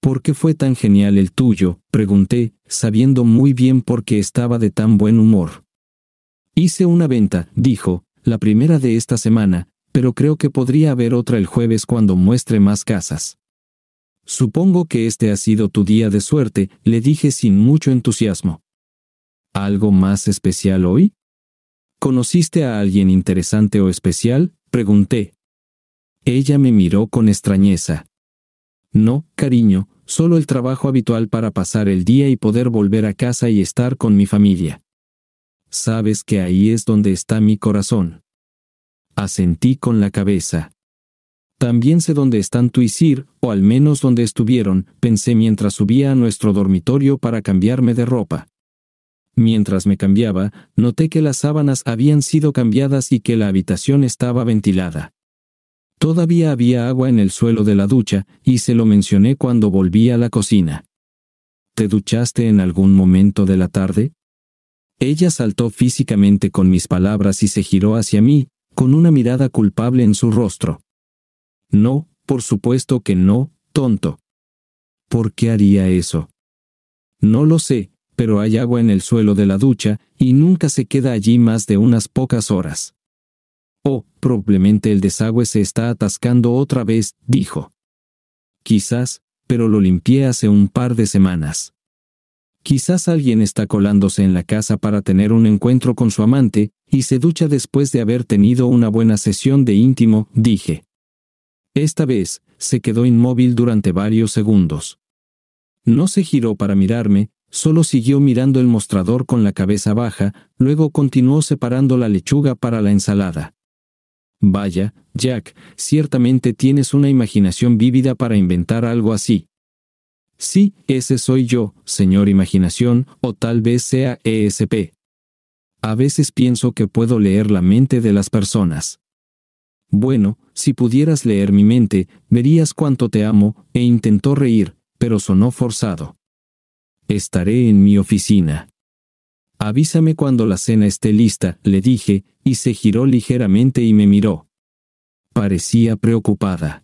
¿Por qué fue tan genial el tuyo? pregunté, sabiendo muy bien por qué estaba de tan buen humor. Hice una venta, dijo, la primera de esta semana, pero creo que podría haber otra el jueves cuando muestre más casas. Supongo que este ha sido tu día de suerte, le dije sin mucho entusiasmo. ¿Algo más especial hoy? ¿Conociste a alguien interesante o especial? pregunté. Ella me miró con extrañeza. No, cariño, solo el trabajo habitual para pasar el día y poder volver a casa y estar con mi familia. Sabes que ahí es donde está mi corazón. Asentí con la cabeza. También sé dónde están tu y o al menos dónde estuvieron, pensé mientras subía a nuestro dormitorio para cambiarme de ropa. Mientras me cambiaba, noté que las sábanas habían sido cambiadas y que la habitación estaba ventilada. Todavía había agua en el suelo de la ducha, y se lo mencioné cuando volví a la cocina. ¿Te duchaste en algún momento de la tarde? Ella saltó físicamente con mis palabras y se giró hacia mí, con una mirada culpable en su rostro. No, por supuesto que no, tonto. ¿Por qué haría eso? No lo sé, pero hay agua en el suelo de la ducha, y nunca se queda allí más de unas pocas horas. Oh, probablemente el desagüe se está atascando otra vez, dijo. Quizás, pero lo limpié hace un par de semanas. Quizás alguien está colándose en la casa para tener un encuentro con su amante, y se ducha después de haber tenido una buena sesión de íntimo, dije. Esta vez, se quedó inmóvil durante varios segundos. No se giró para mirarme, solo siguió mirando el mostrador con la cabeza baja, luego continuó separando la lechuga para la ensalada. Vaya, Jack, ciertamente tienes una imaginación vívida para inventar algo así. Sí, ese soy yo, señor imaginación, o tal vez sea ESP. A veces pienso que puedo leer la mente de las personas. Bueno, si pudieras leer mi mente, verías cuánto te amo, e intentó reír, pero sonó forzado. Estaré en mi oficina. Avísame cuando la cena esté lista, le dije, y se giró ligeramente y me miró. Parecía preocupada.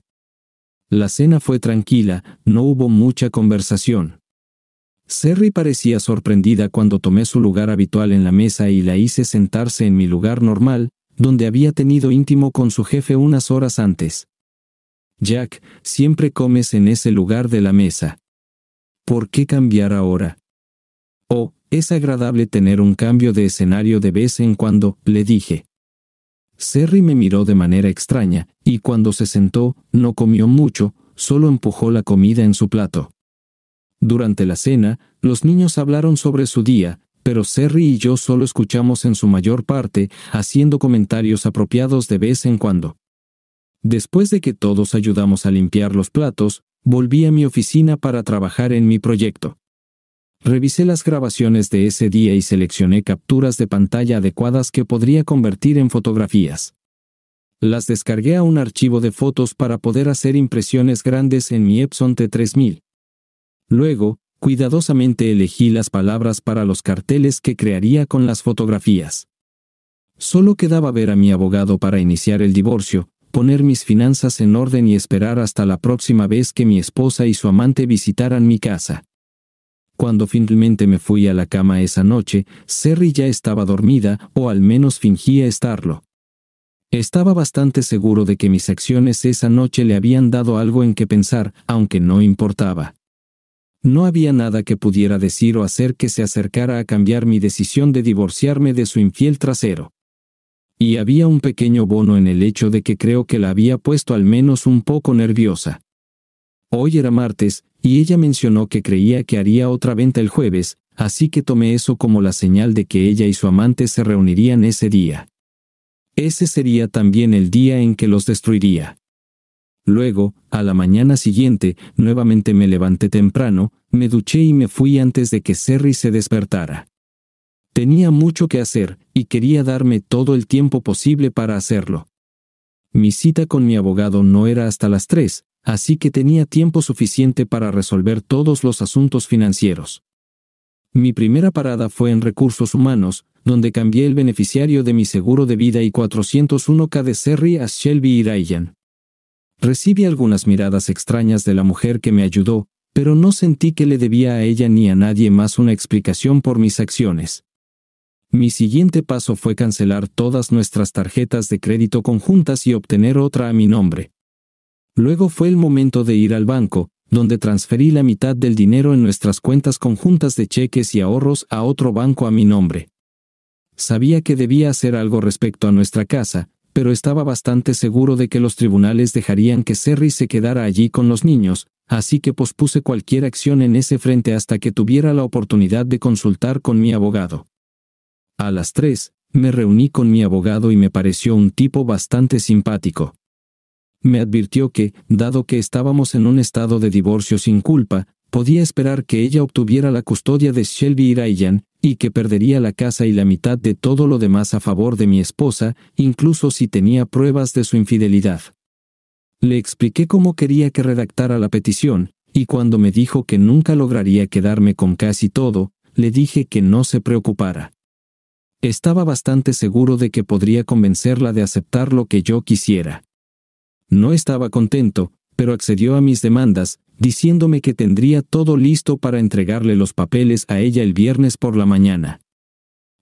La cena fue tranquila, no hubo mucha conversación. Serry parecía sorprendida cuando tomé su lugar habitual en la mesa y la hice sentarse en mi lugar normal, donde había tenido íntimo con su jefe unas horas antes. Jack, siempre comes en ese lugar de la mesa. ¿Por qué cambiar ahora? Oh, es agradable tener un cambio de escenario de vez en cuando, le dije. Serry me miró de manera extraña, y cuando se sentó, no comió mucho, solo empujó la comida en su plato. Durante la cena, los niños hablaron sobre su día, pero Serry y yo solo escuchamos en su mayor parte, haciendo comentarios apropiados de vez en cuando. Después de que todos ayudamos a limpiar los platos, volví a mi oficina para trabajar en mi proyecto. Revisé las grabaciones de ese día y seleccioné capturas de pantalla adecuadas que podría convertir en fotografías. Las descargué a un archivo de fotos para poder hacer impresiones grandes en mi Epson T3000. Luego, cuidadosamente elegí las palabras para los carteles que crearía con las fotografías. Solo quedaba ver a mi abogado para iniciar el divorcio, poner mis finanzas en orden y esperar hasta la próxima vez que mi esposa y su amante visitaran mi casa. Cuando finalmente me fui a la cama esa noche, Serry ya estaba dormida, o al menos fingía estarlo. Estaba bastante seguro de que mis acciones esa noche le habían dado algo en que pensar, aunque no importaba. No había nada que pudiera decir o hacer que se acercara a cambiar mi decisión de divorciarme de su infiel trasero. Y había un pequeño bono en el hecho de que creo que la había puesto al menos un poco nerviosa. Hoy era martes, y ella mencionó que creía que haría otra venta el jueves, así que tomé eso como la señal de que ella y su amante se reunirían ese día. Ese sería también el día en que los destruiría. Luego, a la mañana siguiente, nuevamente me levanté temprano, me duché y me fui antes de que Serry se despertara. Tenía mucho que hacer, y quería darme todo el tiempo posible para hacerlo. Mi cita con mi abogado no era hasta las tres, así que tenía tiempo suficiente para resolver todos los asuntos financieros. Mi primera parada fue en recursos humanos, donde cambié el beneficiario de mi seguro de vida y 401k de Serry a Shelby Ryan. Recibí algunas miradas extrañas de la mujer que me ayudó, pero no sentí que le debía a ella ni a nadie más una explicación por mis acciones. Mi siguiente paso fue cancelar todas nuestras tarjetas de crédito conjuntas y obtener otra a mi nombre. Luego fue el momento de ir al banco, donde transferí la mitad del dinero en nuestras cuentas conjuntas de cheques y ahorros a otro banco a mi nombre. Sabía que debía hacer algo respecto a nuestra casa, pero estaba bastante seguro de que los tribunales dejarían que Serry se quedara allí con los niños, así que pospuse cualquier acción en ese frente hasta que tuviera la oportunidad de consultar con mi abogado. A las tres, me reuní con mi abogado y me pareció un tipo bastante simpático me advirtió que, dado que estábamos en un estado de divorcio sin culpa, podía esperar que ella obtuviera la custodia de Shelby y Ryan, y que perdería la casa y la mitad de todo lo demás a favor de mi esposa, incluso si tenía pruebas de su infidelidad. Le expliqué cómo quería que redactara la petición, y cuando me dijo que nunca lograría quedarme con casi todo, le dije que no se preocupara. Estaba bastante seguro de que podría convencerla de aceptar lo que yo quisiera. No estaba contento, pero accedió a mis demandas, diciéndome que tendría todo listo para entregarle los papeles a ella el viernes por la mañana.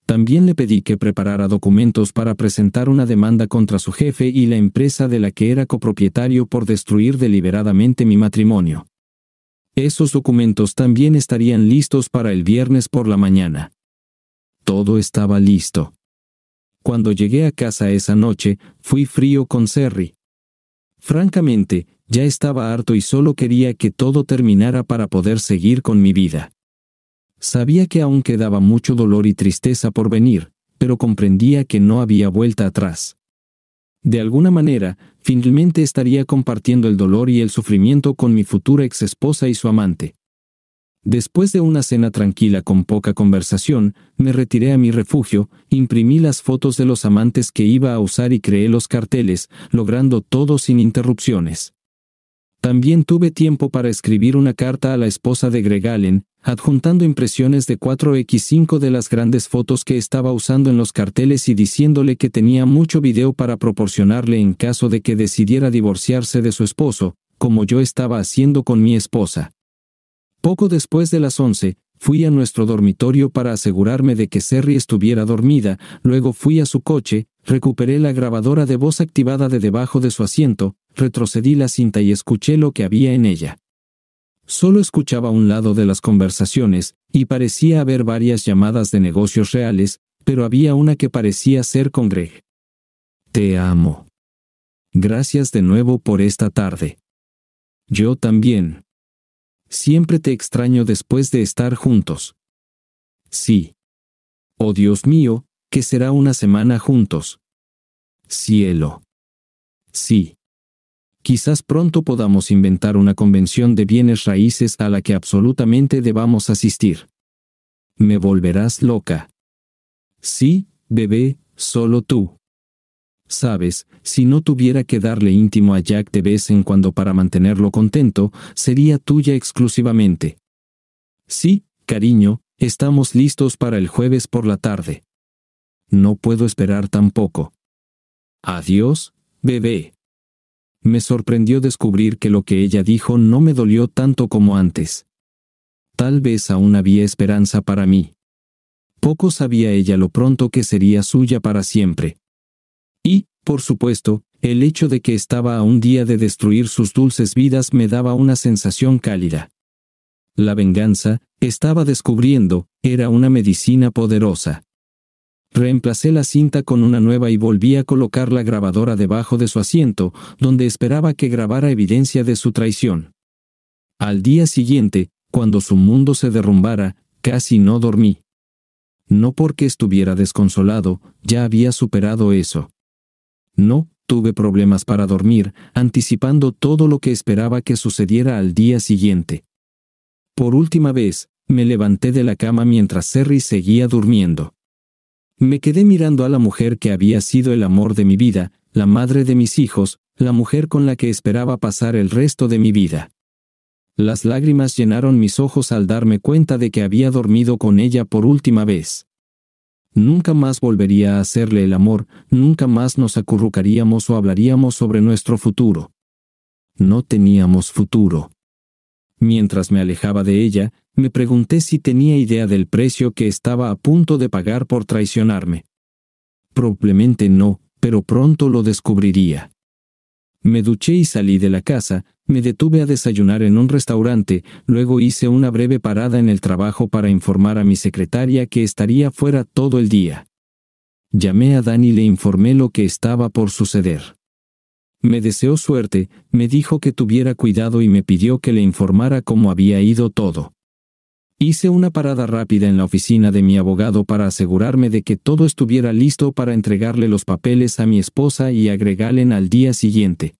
También le pedí que preparara documentos para presentar una demanda contra su jefe y la empresa de la que era copropietario por destruir deliberadamente mi matrimonio. Esos documentos también estarían listos para el viernes por la mañana. Todo estaba listo. Cuando llegué a casa esa noche, fui frío con Serry. Francamente, ya estaba harto y solo quería que todo terminara para poder seguir con mi vida. Sabía que aún quedaba mucho dolor y tristeza por venir, pero comprendía que no había vuelta atrás. De alguna manera, finalmente estaría compartiendo el dolor y el sufrimiento con mi futura ex esposa y su amante. Después de una cena tranquila con poca conversación, me retiré a mi refugio, imprimí las fotos de los amantes que iba a usar y creé los carteles, logrando todo sin interrupciones. También tuve tiempo para escribir una carta a la esposa de Greg Allen, adjuntando impresiones de 4x5 de las grandes fotos que estaba usando en los carteles y diciéndole que tenía mucho video para proporcionarle en caso de que decidiera divorciarse de su esposo, como yo estaba haciendo con mi esposa. Poco después de las 11, fui a nuestro dormitorio para asegurarme de que Serri estuviera dormida, luego fui a su coche, recuperé la grabadora de voz activada de debajo de su asiento, retrocedí la cinta y escuché lo que había en ella. Solo escuchaba un lado de las conversaciones, y parecía haber varias llamadas de negocios reales, pero había una que parecía ser con Greg. Te amo. Gracias de nuevo por esta tarde. Yo también, Siempre te extraño después de estar juntos. Sí. Oh Dios mío, que será una semana juntos. Cielo. Sí. Quizás pronto podamos inventar una convención de bienes raíces a la que absolutamente debamos asistir. Me volverás loca. Sí, bebé, solo tú. Sabes, si no tuviera que darle íntimo a Jack de vez en cuando para mantenerlo contento, sería tuya exclusivamente. Sí, cariño, estamos listos para el jueves por la tarde. No puedo esperar tampoco. Adiós, bebé. Me sorprendió descubrir que lo que ella dijo no me dolió tanto como antes. Tal vez aún había esperanza para mí. Poco sabía ella lo pronto que sería suya para siempre. Por supuesto, el hecho de que estaba a un día de destruir sus dulces vidas me daba una sensación cálida. La venganza, estaba descubriendo, era una medicina poderosa. Reemplacé la cinta con una nueva y volví a colocar la grabadora debajo de su asiento, donde esperaba que grabara evidencia de su traición. Al día siguiente, cuando su mundo se derrumbara, casi no dormí. No porque estuviera desconsolado, ya había superado eso. No, tuve problemas para dormir, anticipando todo lo que esperaba que sucediera al día siguiente. Por última vez, me levanté de la cama mientras Terry seguía durmiendo. Me quedé mirando a la mujer que había sido el amor de mi vida, la madre de mis hijos, la mujer con la que esperaba pasar el resto de mi vida. Las lágrimas llenaron mis ojos al darme cuenta de que había dormido con ella por última vez. Nunca más volvería a hacerle el amor, nunca más nos acurrucaríamos o hablaríamos sobre nuestro futuro. No teníamos futuro. Mientras me alejaba de ella, me pregunté si tenía idea del precio que estaba a punto de pagar por traicionarme. Probablemente no, pero pronto lo descubriría. Me duché y salí de la casa, me detuve a desayunar en un restaurante, luego hice una breve parada en el trabajo para informar a mi secretaria que estaría fuera todo el día. Llamé a Dan y le informé lo que estaba por suceder. Me deseó suerte, me dijo que tuviera cuidado y me pidió que le informara cómo había ido todo. Hice una parada rápida en la oficina de mi abogado para asegurarme de que todo estuviera listo para entregarle los papeles a mi esposa y agregarle al día siguiente.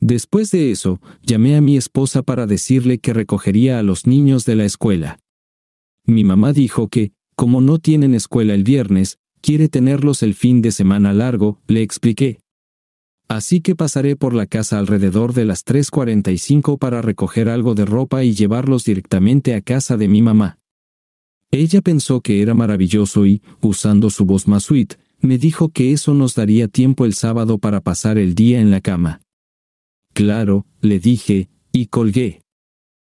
Después de eso, llamé a mi esposa para decirle que recogería a los niños de la escuela. Mi mamá dijo que, como no tienen escuela el viernes, quiere tenerlos el fin de semana largo, le expliqué. Así que pasaré por la casa alrededor de las 3.45 para recoger algo de ropa y llevarlos directamente a casa de mi mamá. Ella pensó que era maravilloso y, usando su voz más sweet, me dijo que eso nos daría tiempo el sábado para pasar el día en la cama. Claro, le dije, y colgué.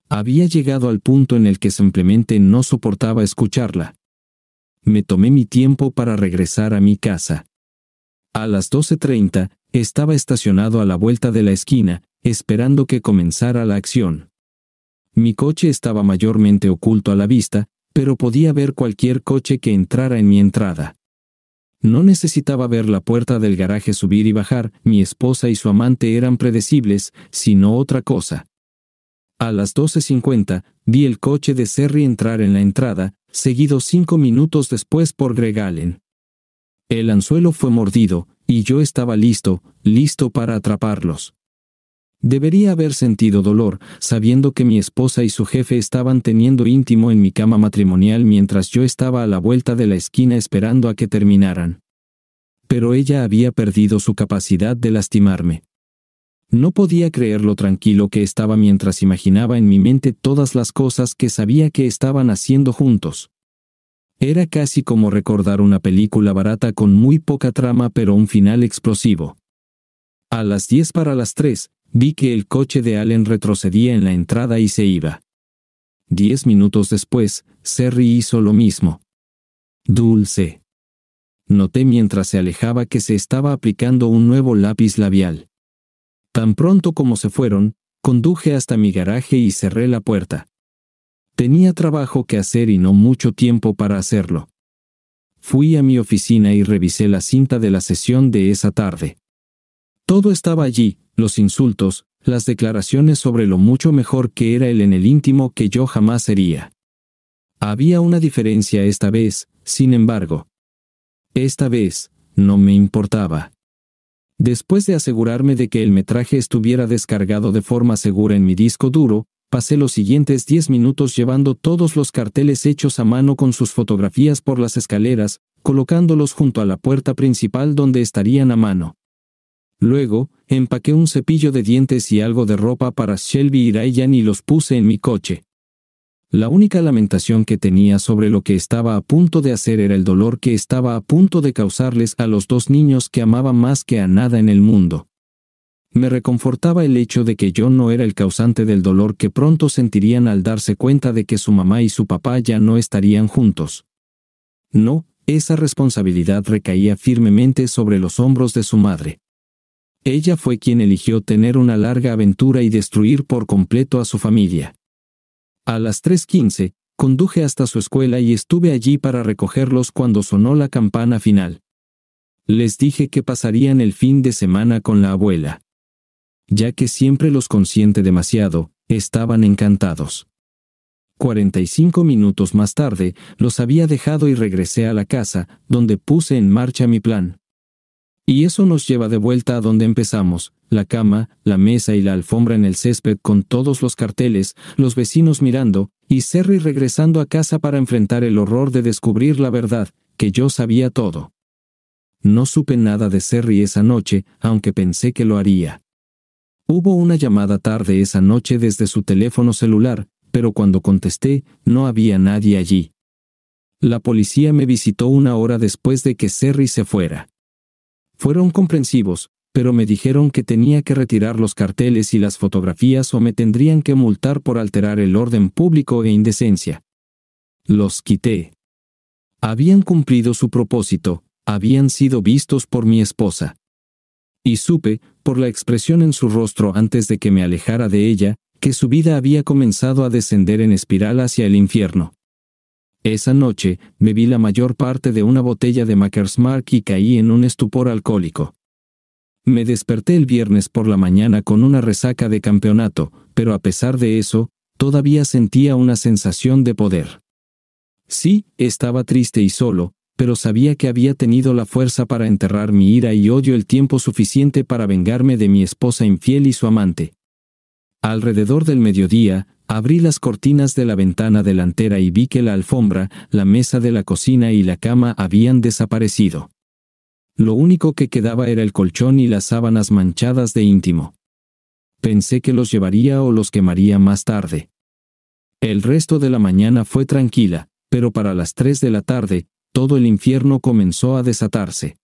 Había llegado al punto en el que simplemente no soportaba escucharla. Me tomé mi tiempo para regresar a mi casa. A las 12.30, estaba estacionado a la vuelta de la esquina, esperando que comenzara la acción. Mi coche estaba mayormente oculto a la vista, pero podía ver cualquier coche que entrara en mi entrada. No necesitaba ver la puerta del garaje subir y bajar, mi esposa y su amante eran predecibles, sino otra cosa. A las 12.50, vi el coche de Serry entrar en la entrada, seguido cinco minutos después por Greg Allen. El anzuelo fue mordido, y yo estaba listo, listo para atraparlos. Debería haber sentido dolor, sabiendo que mi esposa y su jefe estaban teniendo íntimo en mi cama matrimonial mientras yo estaba a la vuelta de la esquina esperando a que terminaran. Pero ella había perdido su capacidad de lastimarme. No podía creer lo tranquilo que estaba mientras imaginaba en mi mente todas las cosas que sabía que estaban haciendo juntos. Era casi como recordar una película barata con muy poca trama pero un final explosivo. A las diez para las 3, vi que el coche de Allen retrocedía en la entrada y se iba. Diez minutos después, Serry hizo lo mismo. Dulce. Noté mientras se alejaba que se estaba aplicando un nuevo lápiz labial. Tan pronto como se fueron, conduje hasta mi garaje y cerré la puerta. Tenía trabajo que hacer y no mucho tiempo para hacerlo. Fui a mi oficina y revisé la cinta de la sesión de esa tarde. Todo estaba allí, los insultos, las declaraciones sobre lo mucho mejor que era él en el íntimo que yo jamás sería. Había una diferencia esta vez, sin embargo. Esta vez, no me importaba. Después de asegurarme de que el metraje estuviera descargado de forma segura en mi disco duro, pasé los siguientes 10 minutos llevando todos los carteles hechos a mano con sus fotografías por las escaleras, colocándolos junto a la puerta principal donde estarían a mano. Luego, empaqué un cepillo de dientes y algo de ropa para Shelby y Ryan y los puse en mi coche. La única lamentación que tenía sobre lo que estaba a punto de hacer era el dolor que estaba a punto de causarles a los dos niños que amaba más que a nada en el mundo me reconfortaba el hecho de que yo no era el causante del dolor que pronto sentirían al darse cuenta de que su mamá y su papá ya no estarían juntos. No, esa responsabilidad recaía firmemente sobre los hombros de su madre. Ella fue quien eligió tener una larga aventura y destruir por completo a su familia. A las 3.15, conduje hasta su escuela y estuve allí para recogerlos cuando sonó la campana final. Les dije que pasarían el fin de semana con la abuela ya que siempre los consiente demasiado, estaban encantados. 45 minutos más tarde, los había dejado y regresé a la casa, donde puse en marcha mi plan. Y eso nos lleva de vuelta a donde empezamos, la cama, la mesa y la alfombra en el césped con todos los carteles, los vecinos mirando, y Serry regresando a casa para enfrentar el horror de descubrir la verdad, que yo sabía todo. No supe nada de Serry esa noche, aunque pensé que lo haría. Hubo una llamada tarde esa noche desde su teléfono celular, pero cuando contesté, no había nadie allí. La policía me visitó una hora después de que Serry se fuera. Fueron comprensivos, pero me dijeron que tenía que retirar los carteles y las fotografías o me tendrían que multar por alterar el orden público e indecencia. Los quité. Habían cumplido su propósito, habían sido vistos por mi esposa. Y supe, por la expresión en su rostro antes de que me alejara de ella, que su vida había comenzado a descender en espiral hacia el infierno. Esa noche, bebí la mayor parte de una botella de Mackersmark y caí en un estupor alcohólico. Me desperté el viernes por la mañana con una resaca de campeonato, pero a pesar de eso, todavía sentía una sensación de poder. Sí, estaba triste y solo, pero sabía que había tenido la fuerza para enterrar mi ira y odio el tiempo suficiente para vengarme de mi esposa infiel y su amante. Alrededor del mediodía, abrí las cortinas de la ventana delantera y vi que la alfombra, la mesa de la cocina y la cama habían desaparecido. Lo único que quedaba era el colchón y las sábanas manchadas de íntimo. Pensé que los llevaría o los quemaría más tarde. El resto de la mañana fue tranquila, pero para las tres de la tarde, todo el infierno comenzó a desatarse.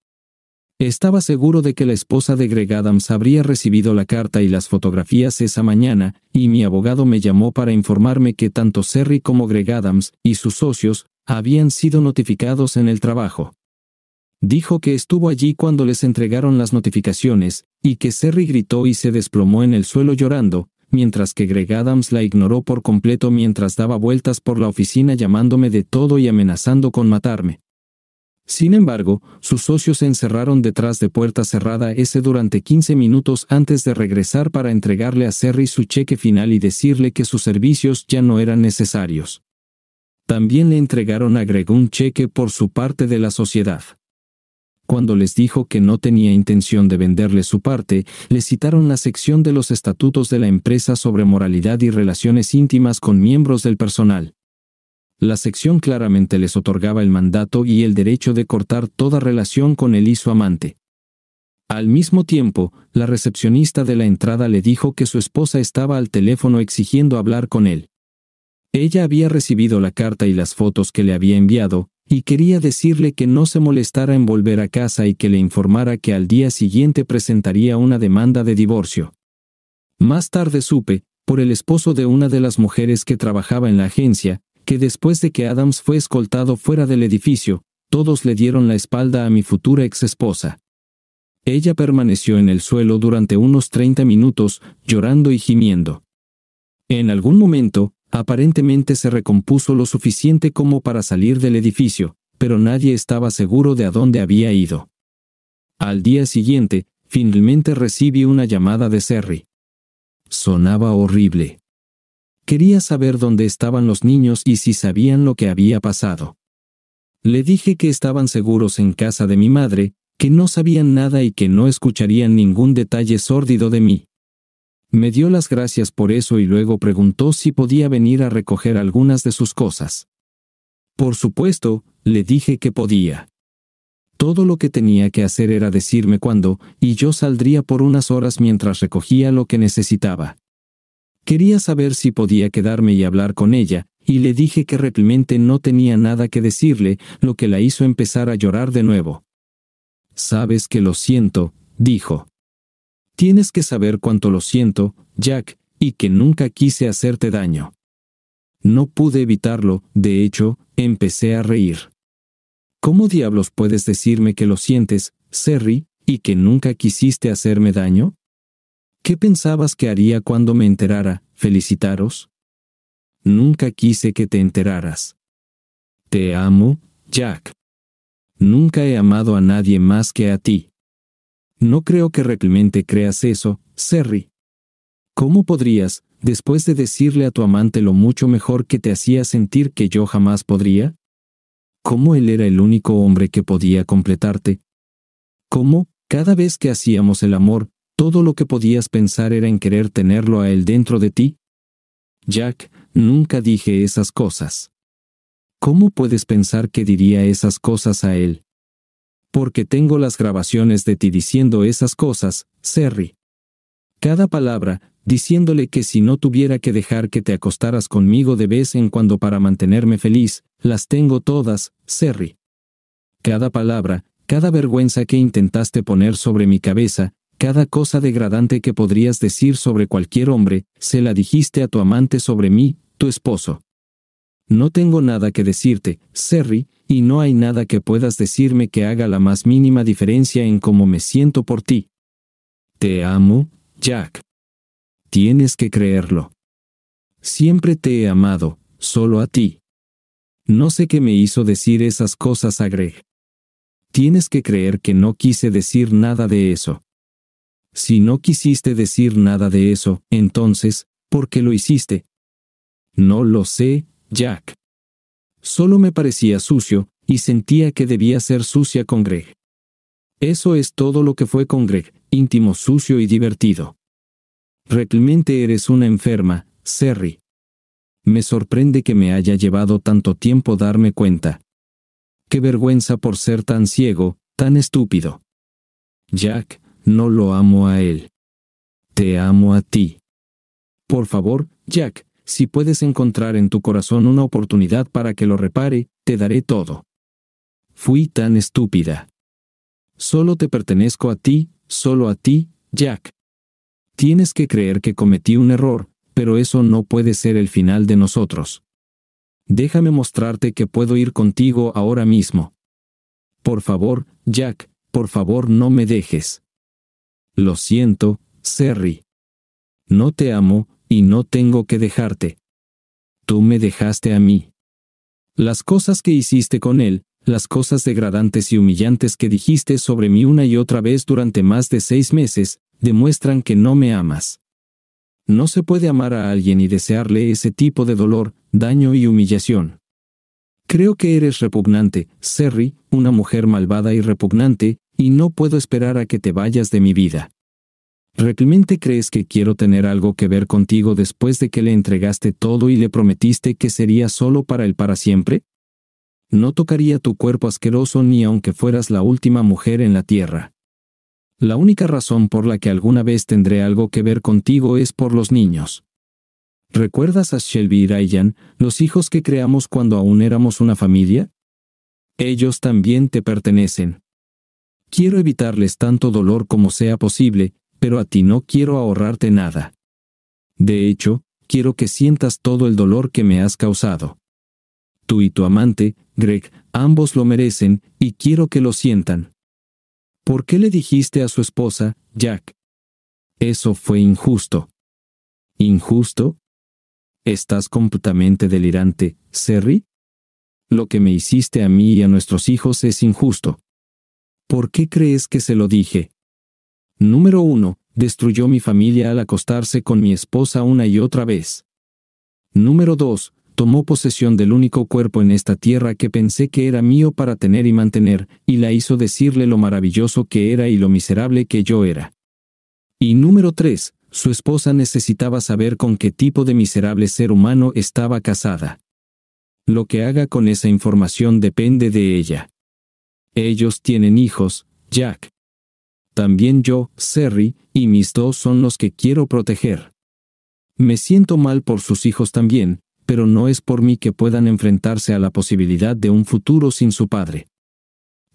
Estaba seguro de que la esposa de Greg Adams habría recibido la carta y las fotografías esa mañana, y mi abogado me llamó para informarme que tanto Serry como Greg Adams y sus socios habían sido notificados en el trabajo. Dijo que estuvo allí cuando les entregaron las notificaciones, y que Serry gritó y se desplomó en el suelo llorando, mientras que Greg Adams la ignoró por completo mientras daba vueltas por la oficina llamándome de todo y amenazando con matarme. Sin embargo, sus socios se encerraron detrás de puerta cerrada ese durante 15 minutos antes de regresar para entregarle a Serry su cheque final y decirle que sus servicios ya no eran necesarios. También le entregaron a Greg un cheque por su parte de la sociedad. Cuando les dijo que no tenía intención de venderle su parte, le citaron la sección de los estatutos de la empresa sobre moralidad y relaciones íntimas con miembros del personal. La sección claramente les otorgaba el mandato y el derecho de cortar toda relación con él y su amante. Al mismo tiempo, la recepcionista de la entrada le dijo que su esposa estaba al teléfono exigiendo hablar con él. Ella había recibido la carta y las fotos que le había enviado, y quería decirle que no se molestara en volver a casa y que le informara que al día siguiente presentaría una demanda de divorcio. Más tarde supe, por el esposo de una de las mujeres que trabajaba en la agencia, que después de que Adams fue escoltado fuera del edificio, todos le dieron la espalda a mi futura exesposa. Ella permaneció en el suelo durante unos 30 minutos, llorando y gimiendo. En algún momento, Aparentemente se recompuso lo suficiente como para salir del edificio, pero nadie estaba seguro de a dónde había ido. Al día siguiente, finalmente recibí una llamada de Serry. Sonaba horrible. Quería saber dónde estaban los niños y si sabían lo que había pasado. Le dije que estaban seguros en casa de mi madre, que no sabían nada y que no escucharían ningún detalle sórdido de mí. Me dio las gracias por eso y luego preguntó si podía venir a recoger algunas de sus cosas. Por supuesto, le dije que podía. Todo lo que tenía que hacer era decirme cuándo, y yo saldría por unas horas mientras recogía lo que necesitaba. Quería saber si podía quedarme y hablar con ella, y le dije que realmente no tenía nada que decirle, lo que la hizo empezar a llorar de nuevo. Sabes que lo siento, dijo. Tienes que saber cuánto lo siento, Jack, y que nunca quise hacerte daño. No pude evitarlo, de hecho, empecé a reír. ¿Cómo diablos puedes decirme que lo sientes, Serry, y que nunca quisiste hacerme daño? ¿Qué pensabas que haría cuando me enterara, felicitaros? Nunca quise que te enteraras. Te amo, Jack. Nunca he amado a nadie más que a ti. No creo que realmente creas eso, Serry. ¿Cómo podrías, después de decirle a tu amante lo mucho mejor que te hacía sentir que yo jamás podría? ¿Cómo él era el único hombre que podía completarte? ¿Cómo, cada vez que hacíamos el amor, todo lo que podías pensar era en querer tenerlo a él dentro de ti? Jack, nunca dije esas cosas. ¿Cómo puedes pensar que diría esas cosas a él? porque tengo las grabaciones de ti diciendo esas cosas, Serri. Cada palabra, diciéndole que si no tuviera que dejar que te acostaras conmigo de vez en cuando para mantenerme feliz, las tengo todas, Serri. Cada palabra, cada vergüenza que intentaste poner sobre mi cabeza, cada cosa degradante que podrías decir sobre cualquier hombre, se la dijiste a tu amante sobre mí, tu esposo. No tengo nada que decirte, Serri, y no hay nada que puedas decirme que haga la más mínima diferencia en cómo me siento por ti. Te amo, Jack. Tienes que creerlo. Siempre te he amado, solo a ti. No sé qué me hizo decir esas cosas a Greg. Tienes que creer que no quise decir nada de eso. Si no quisiste decir nada de eso, entonces, ¿por qué lo hiciste? No lo sé, Jack. Solo me parecía sucio, y sentía que debía ser sucia con Greg. Eso es todo lo que fue con Greg, íntimo, sucio y divertido. Realmente eres una enferma, Serry. Me sorprende que me haya llevado tanto tiempo darme cuenta. Qué vergüenza por ser tan ciego, tan estúpido. Jack, no lo amo a él. Te amo a ti. Por favor, Jack, si puedes encontrar en tu corazón una oportunidad para que lo repare, te daré todo. Fui tan estúpida. Solo te pertenezco a ti, solo a ti, Jack. Tienes que creer que cometí un error, pero eso no puede ser el final de nosotros. Déjame mostrarte que puedo ir contigo ahora mismo. Por favor, Jack, por favor no me dejes. Lo siento, Serry. No te amo, y no tengo que dejarte. Tú me dejaste a mí. Las cosas que hiciste con él, las cosas degradantes y humillantes que dijiste sobre mí una y otra vez durante más de seis meses, demuestran que no me amas. No se puede amar a alguien y desearle ese tipo de dolor, daño y humillación. Creo que eres repugnante, Serri, una mujer malvada y repugnante, y no puedo esperar a que te vayas de mi vida. ¿Realmente crees que quiero tener algo que ver contigo después de que le entregaste todo y le prometiste que sería solo para él para siempre? No tocaría tu cuerpo asqueroso ni aunque fueras la última mujer en la tierra. La única razón por la que alguna vez tendré algo que ver contigo es por los niños. ¿Recuerdas a Shelby y Ryan, los hijos que creamos cuando aún éramos una familia? Ellos también te pertenecen. Quiero evitarles tanto dolor como sea posible, pero a ti no quiero ahorrarte nada. De hecho, quiero que sientas todo el dolor que me has causado. Tú y tu amante, Greg, ambos lo merecen, y quiero que lo sientan. ¿Por qué le dijiste a su esposa, Jack? Eso fue injusto. ¿Injusto? ¿Estás completamente delirante, Serry? Lo que me hiciste a mí y a nuestros hijos es injusto. ¿Por qué crees que se lo dije? Número 1. Destruyó mi familia al acostarse con mi esposa una y otra vez. Número 2. Tomó posesión del único cuerpo en esta tierra que pensé que era mío para tener y mantener, y la hizo decirle lo maravilloso que era y lo miserable que yo era. Y número 3. Su esposa necesitaba saber con qué tipo de miserable ser humano estaba casada. Lo que haga con esa información depende de ella. Ellos tienen hijos, Jack. También yo, Serry, y mis dos son los que quiero proteger. Me siento mal por sus hijos también, pero no es por mí que puedan enfrentarse a la posibilidad de un futuro sin su padre.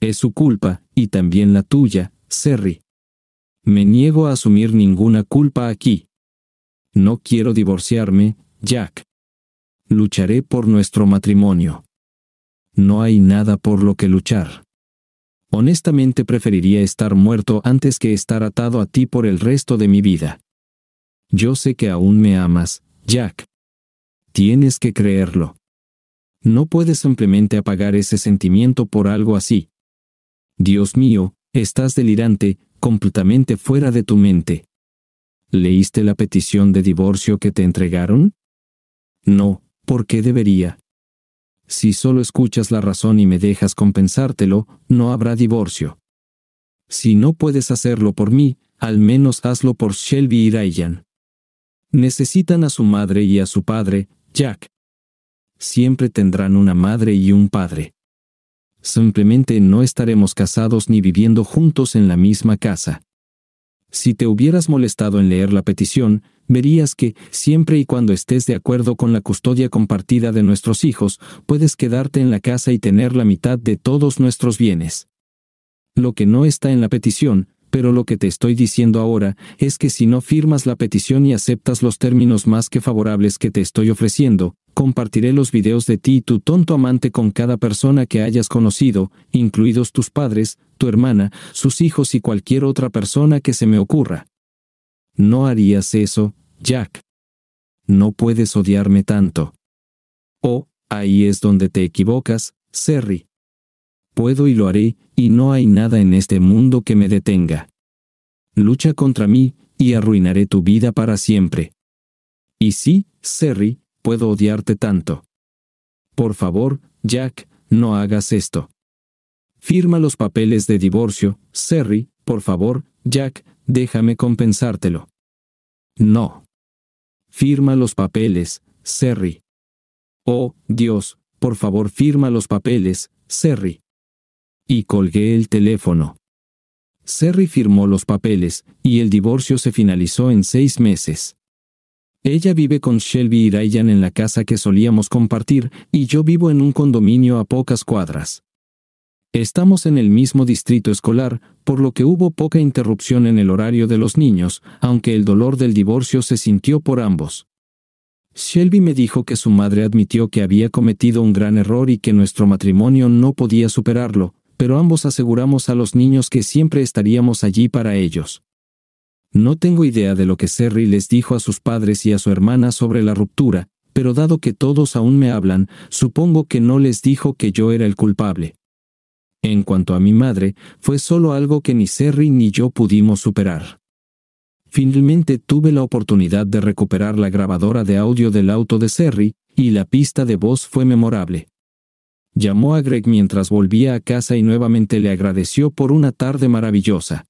Es su culpa, y también la tuya, Serry. Me niego a asumir ninguna culpa aquí. No quiero divorciarme, Jack. Lucharé por nuestro matrimonio. No hay nada por lo que luchar. Honestamente preferiría estar muerto antes que estar atado a ti por el resto de mi vida. Yo sé que aún me amas, Jack. Tienes que creerlo. No puedes simplemente apagar ese sentimiento por algo así. Dios mío, estás delirante, completamente fuera de tu mente. ¿Leíste la petición de divorcio que te entregaron? No, ¿por qué debería? Si solo escuchas la razón y me dejas compensártelo, no habrá divorcio. Si no puedes hacerlo por mí, al menos hazlo por Shelby y Ryan. Necesitan a su madre y a su padre, Jack. Siempre tendrán una madre y un padre. Simplemente no estaremos casados ni viviendo juntos en la misma casa. Si te hubieras molestado en leer la petición, verías que, siempre y cuando estés de acuerdo con la custodia compartida de nuestros hijos, puedes quedarte en la casa y tener la mitad de todos nuestros bienes. Lo que no está en la petición, pero lo que te estoy diciendo ahora, es que si no firmas la petición y aceptas los términos más que favorables que te estoy ofreciendo, compartiré los videos de ti y tu tonto amante con cada persona que hayas conocido, incluidos tus padres, tu hermana, sus hijos y cualquier otra persona que se me ocurra. No harías eso, Jack. No puedes odiarme tanto. Oh, ahí es donde te equivocas, Serry. Puedo y lo haré, y no hay nada en este mundo que me detenga. Lucha contra mí, y arruinaré tu vida para siempre. Y sí, Serry, puedo odiarte tanto. Por favor, Jack, no hagas esto. Firma los papeles de divorcio, Serry, por favor, Jack, Déjame compensártelo. No. Firma los papeles, Serri. Oh, Dios, por favor firma los papeles, Serri. Y colgué el teléfono. Serri firmó los papeles, y el divorcio se finalizó en seis meses. Ella vive con Shelby y Ryan en la casa que solíamos compartir, y yo vivo en un condominio a pocas cuadras. Estamos en el mismo distrito escolar, por lo que hubo poca interrupción en el horario de los niños, aunque el dolor del divorcio se sintió por ambos. Shelby me dijo que su madre admitió que había cometido un gran error y que nuestro matrimonio no podía superarlo, pero ambos aseguramos a los niños que siempre estaríamos allí para ellos. No tengo idea de lo que Serry les dijo a sus padres y a su hermana sobre la ruptura, pero dado que todos aún me hablan, supongo que no les dijo que yo era el culpable. En cuanto a mi madre, fue solo algo que ni Serri ni yo pudimos superar. Finalmente tuve la oportunidad de recuperar la grabadora de audio del auto de Serry, y la pista de voz fue memorable. Llamó a Greg mientras volvía a casa y nuevamente le agradeció por una tarde maravillosa.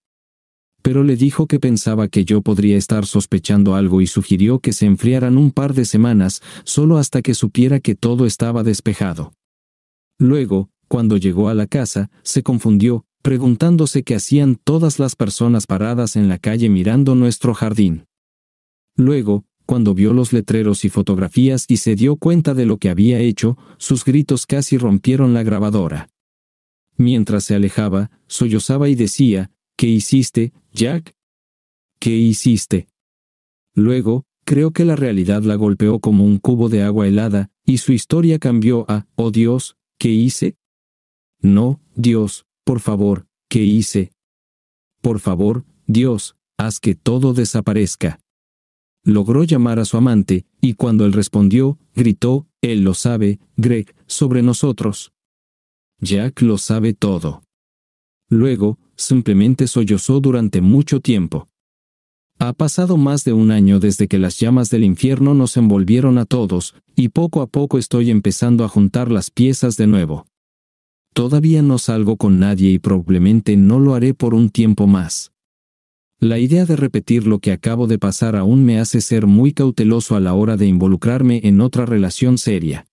Pero le dijo que pensaba que yo podría estar sospechando algo y sugirió que se enfriaran un par de semanas, solo hasta que supiera que todo estaba despejado. Luego, cuando llegó a la casa, se confundió, preguntándose qué hacían todas las personas paradas en la calle mirando nuestro jardín. Luego, cuando vio los letreros y fotografías y se dio cuenta de lo que había hecho, sus gritos casi rompieron la grabadora. Mientras se alejaba, sollozaba y decía, ¿Qué hiciste, Jack? ¿Qué hiciste? Luego, creo que la realidad la golpeó como un cubo de agua helada, y su historia cambió a, oh Dios, ¿qué hice? No, Dios, por favor, ¿qué hice? Por favor, Dios, haz que todo desaparezca. Logró llamar a su amante, y cuando él respondió, gritó, Él lo sabe, Greg, sobre nosotros. Jack lo sabe todo. Luego, simplemente sollozó durante mucho tiempo. Ha pasado más de un año desde que las llamas del infierno nos envolvieron a todos, y poco a poco estoy empezando a juntar las piezas de nuevo. Todavía no salgo con nadie y probablemente no lo haré por un tiempo más. La idea de repetir lo que acabo de pasar aún me hace ser muy cauteloso a la hora de involucrarme en otra relación seria.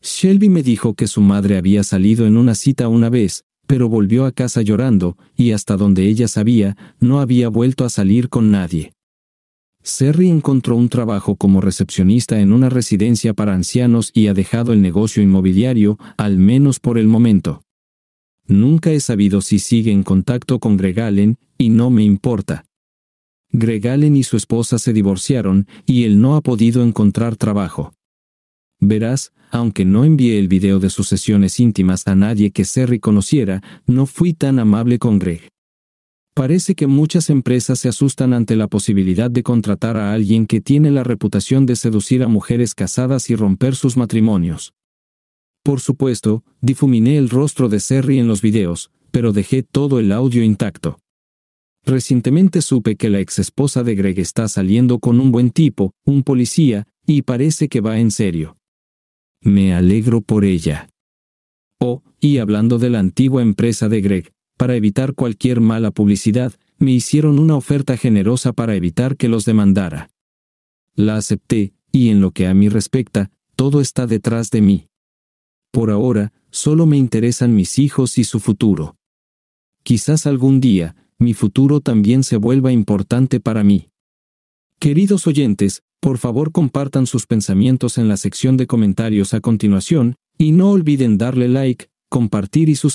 Shelby me dijo que su madre había salido en una cita una vez, pero volvió a casa llorando, y hasta donde ella sabía, no había vuelto a salir con nadie. Serry encontró un trabajo como recepcionista en una residencia para ancianos y ha dejado el negocio inmobiliario, al menos por el momento. Nunca he sabido si sigue en contacto con Greg Allen, y no me importa. Greg Allen y su esposa se divorciaron, y él no ha podido encontrar trabajo. Verás, aunque no envié el video de sus sesiones íntimas a nadie que Serry conociera, no fui tan amable con Greg. Parece que muchas empresas se asustan ante la posibilidad de contratar a alguien que tiene la reputación de seducir a mujeres casadas y romper sus matrimonios. Por supuesto, difuminé el rostro de Serry en los videos, pero dejé todo el audio intacto. Recientemente supe que la exesposa de Greg está saliendo con un buen tipo, un policía, y parece que va en serio. Me alegro por ella. Oh, y hablando de la antigua empresa de Greg, para evitar cualquier mala publicidad, me hicieron una oferta generosa para evitar que los demandara. La acepté, y en lo que a mí respecta, todo está detrás de mí. Por ahora, solo me interesan mis hijos y su futuro. Quizás algún día, mi futuro también se vuelva importante para mí. Queridos oyentes, por favor compartan sus pensamientos en la sección de comentarios a continuación, y no olviden darle like, compartir y suscribirse.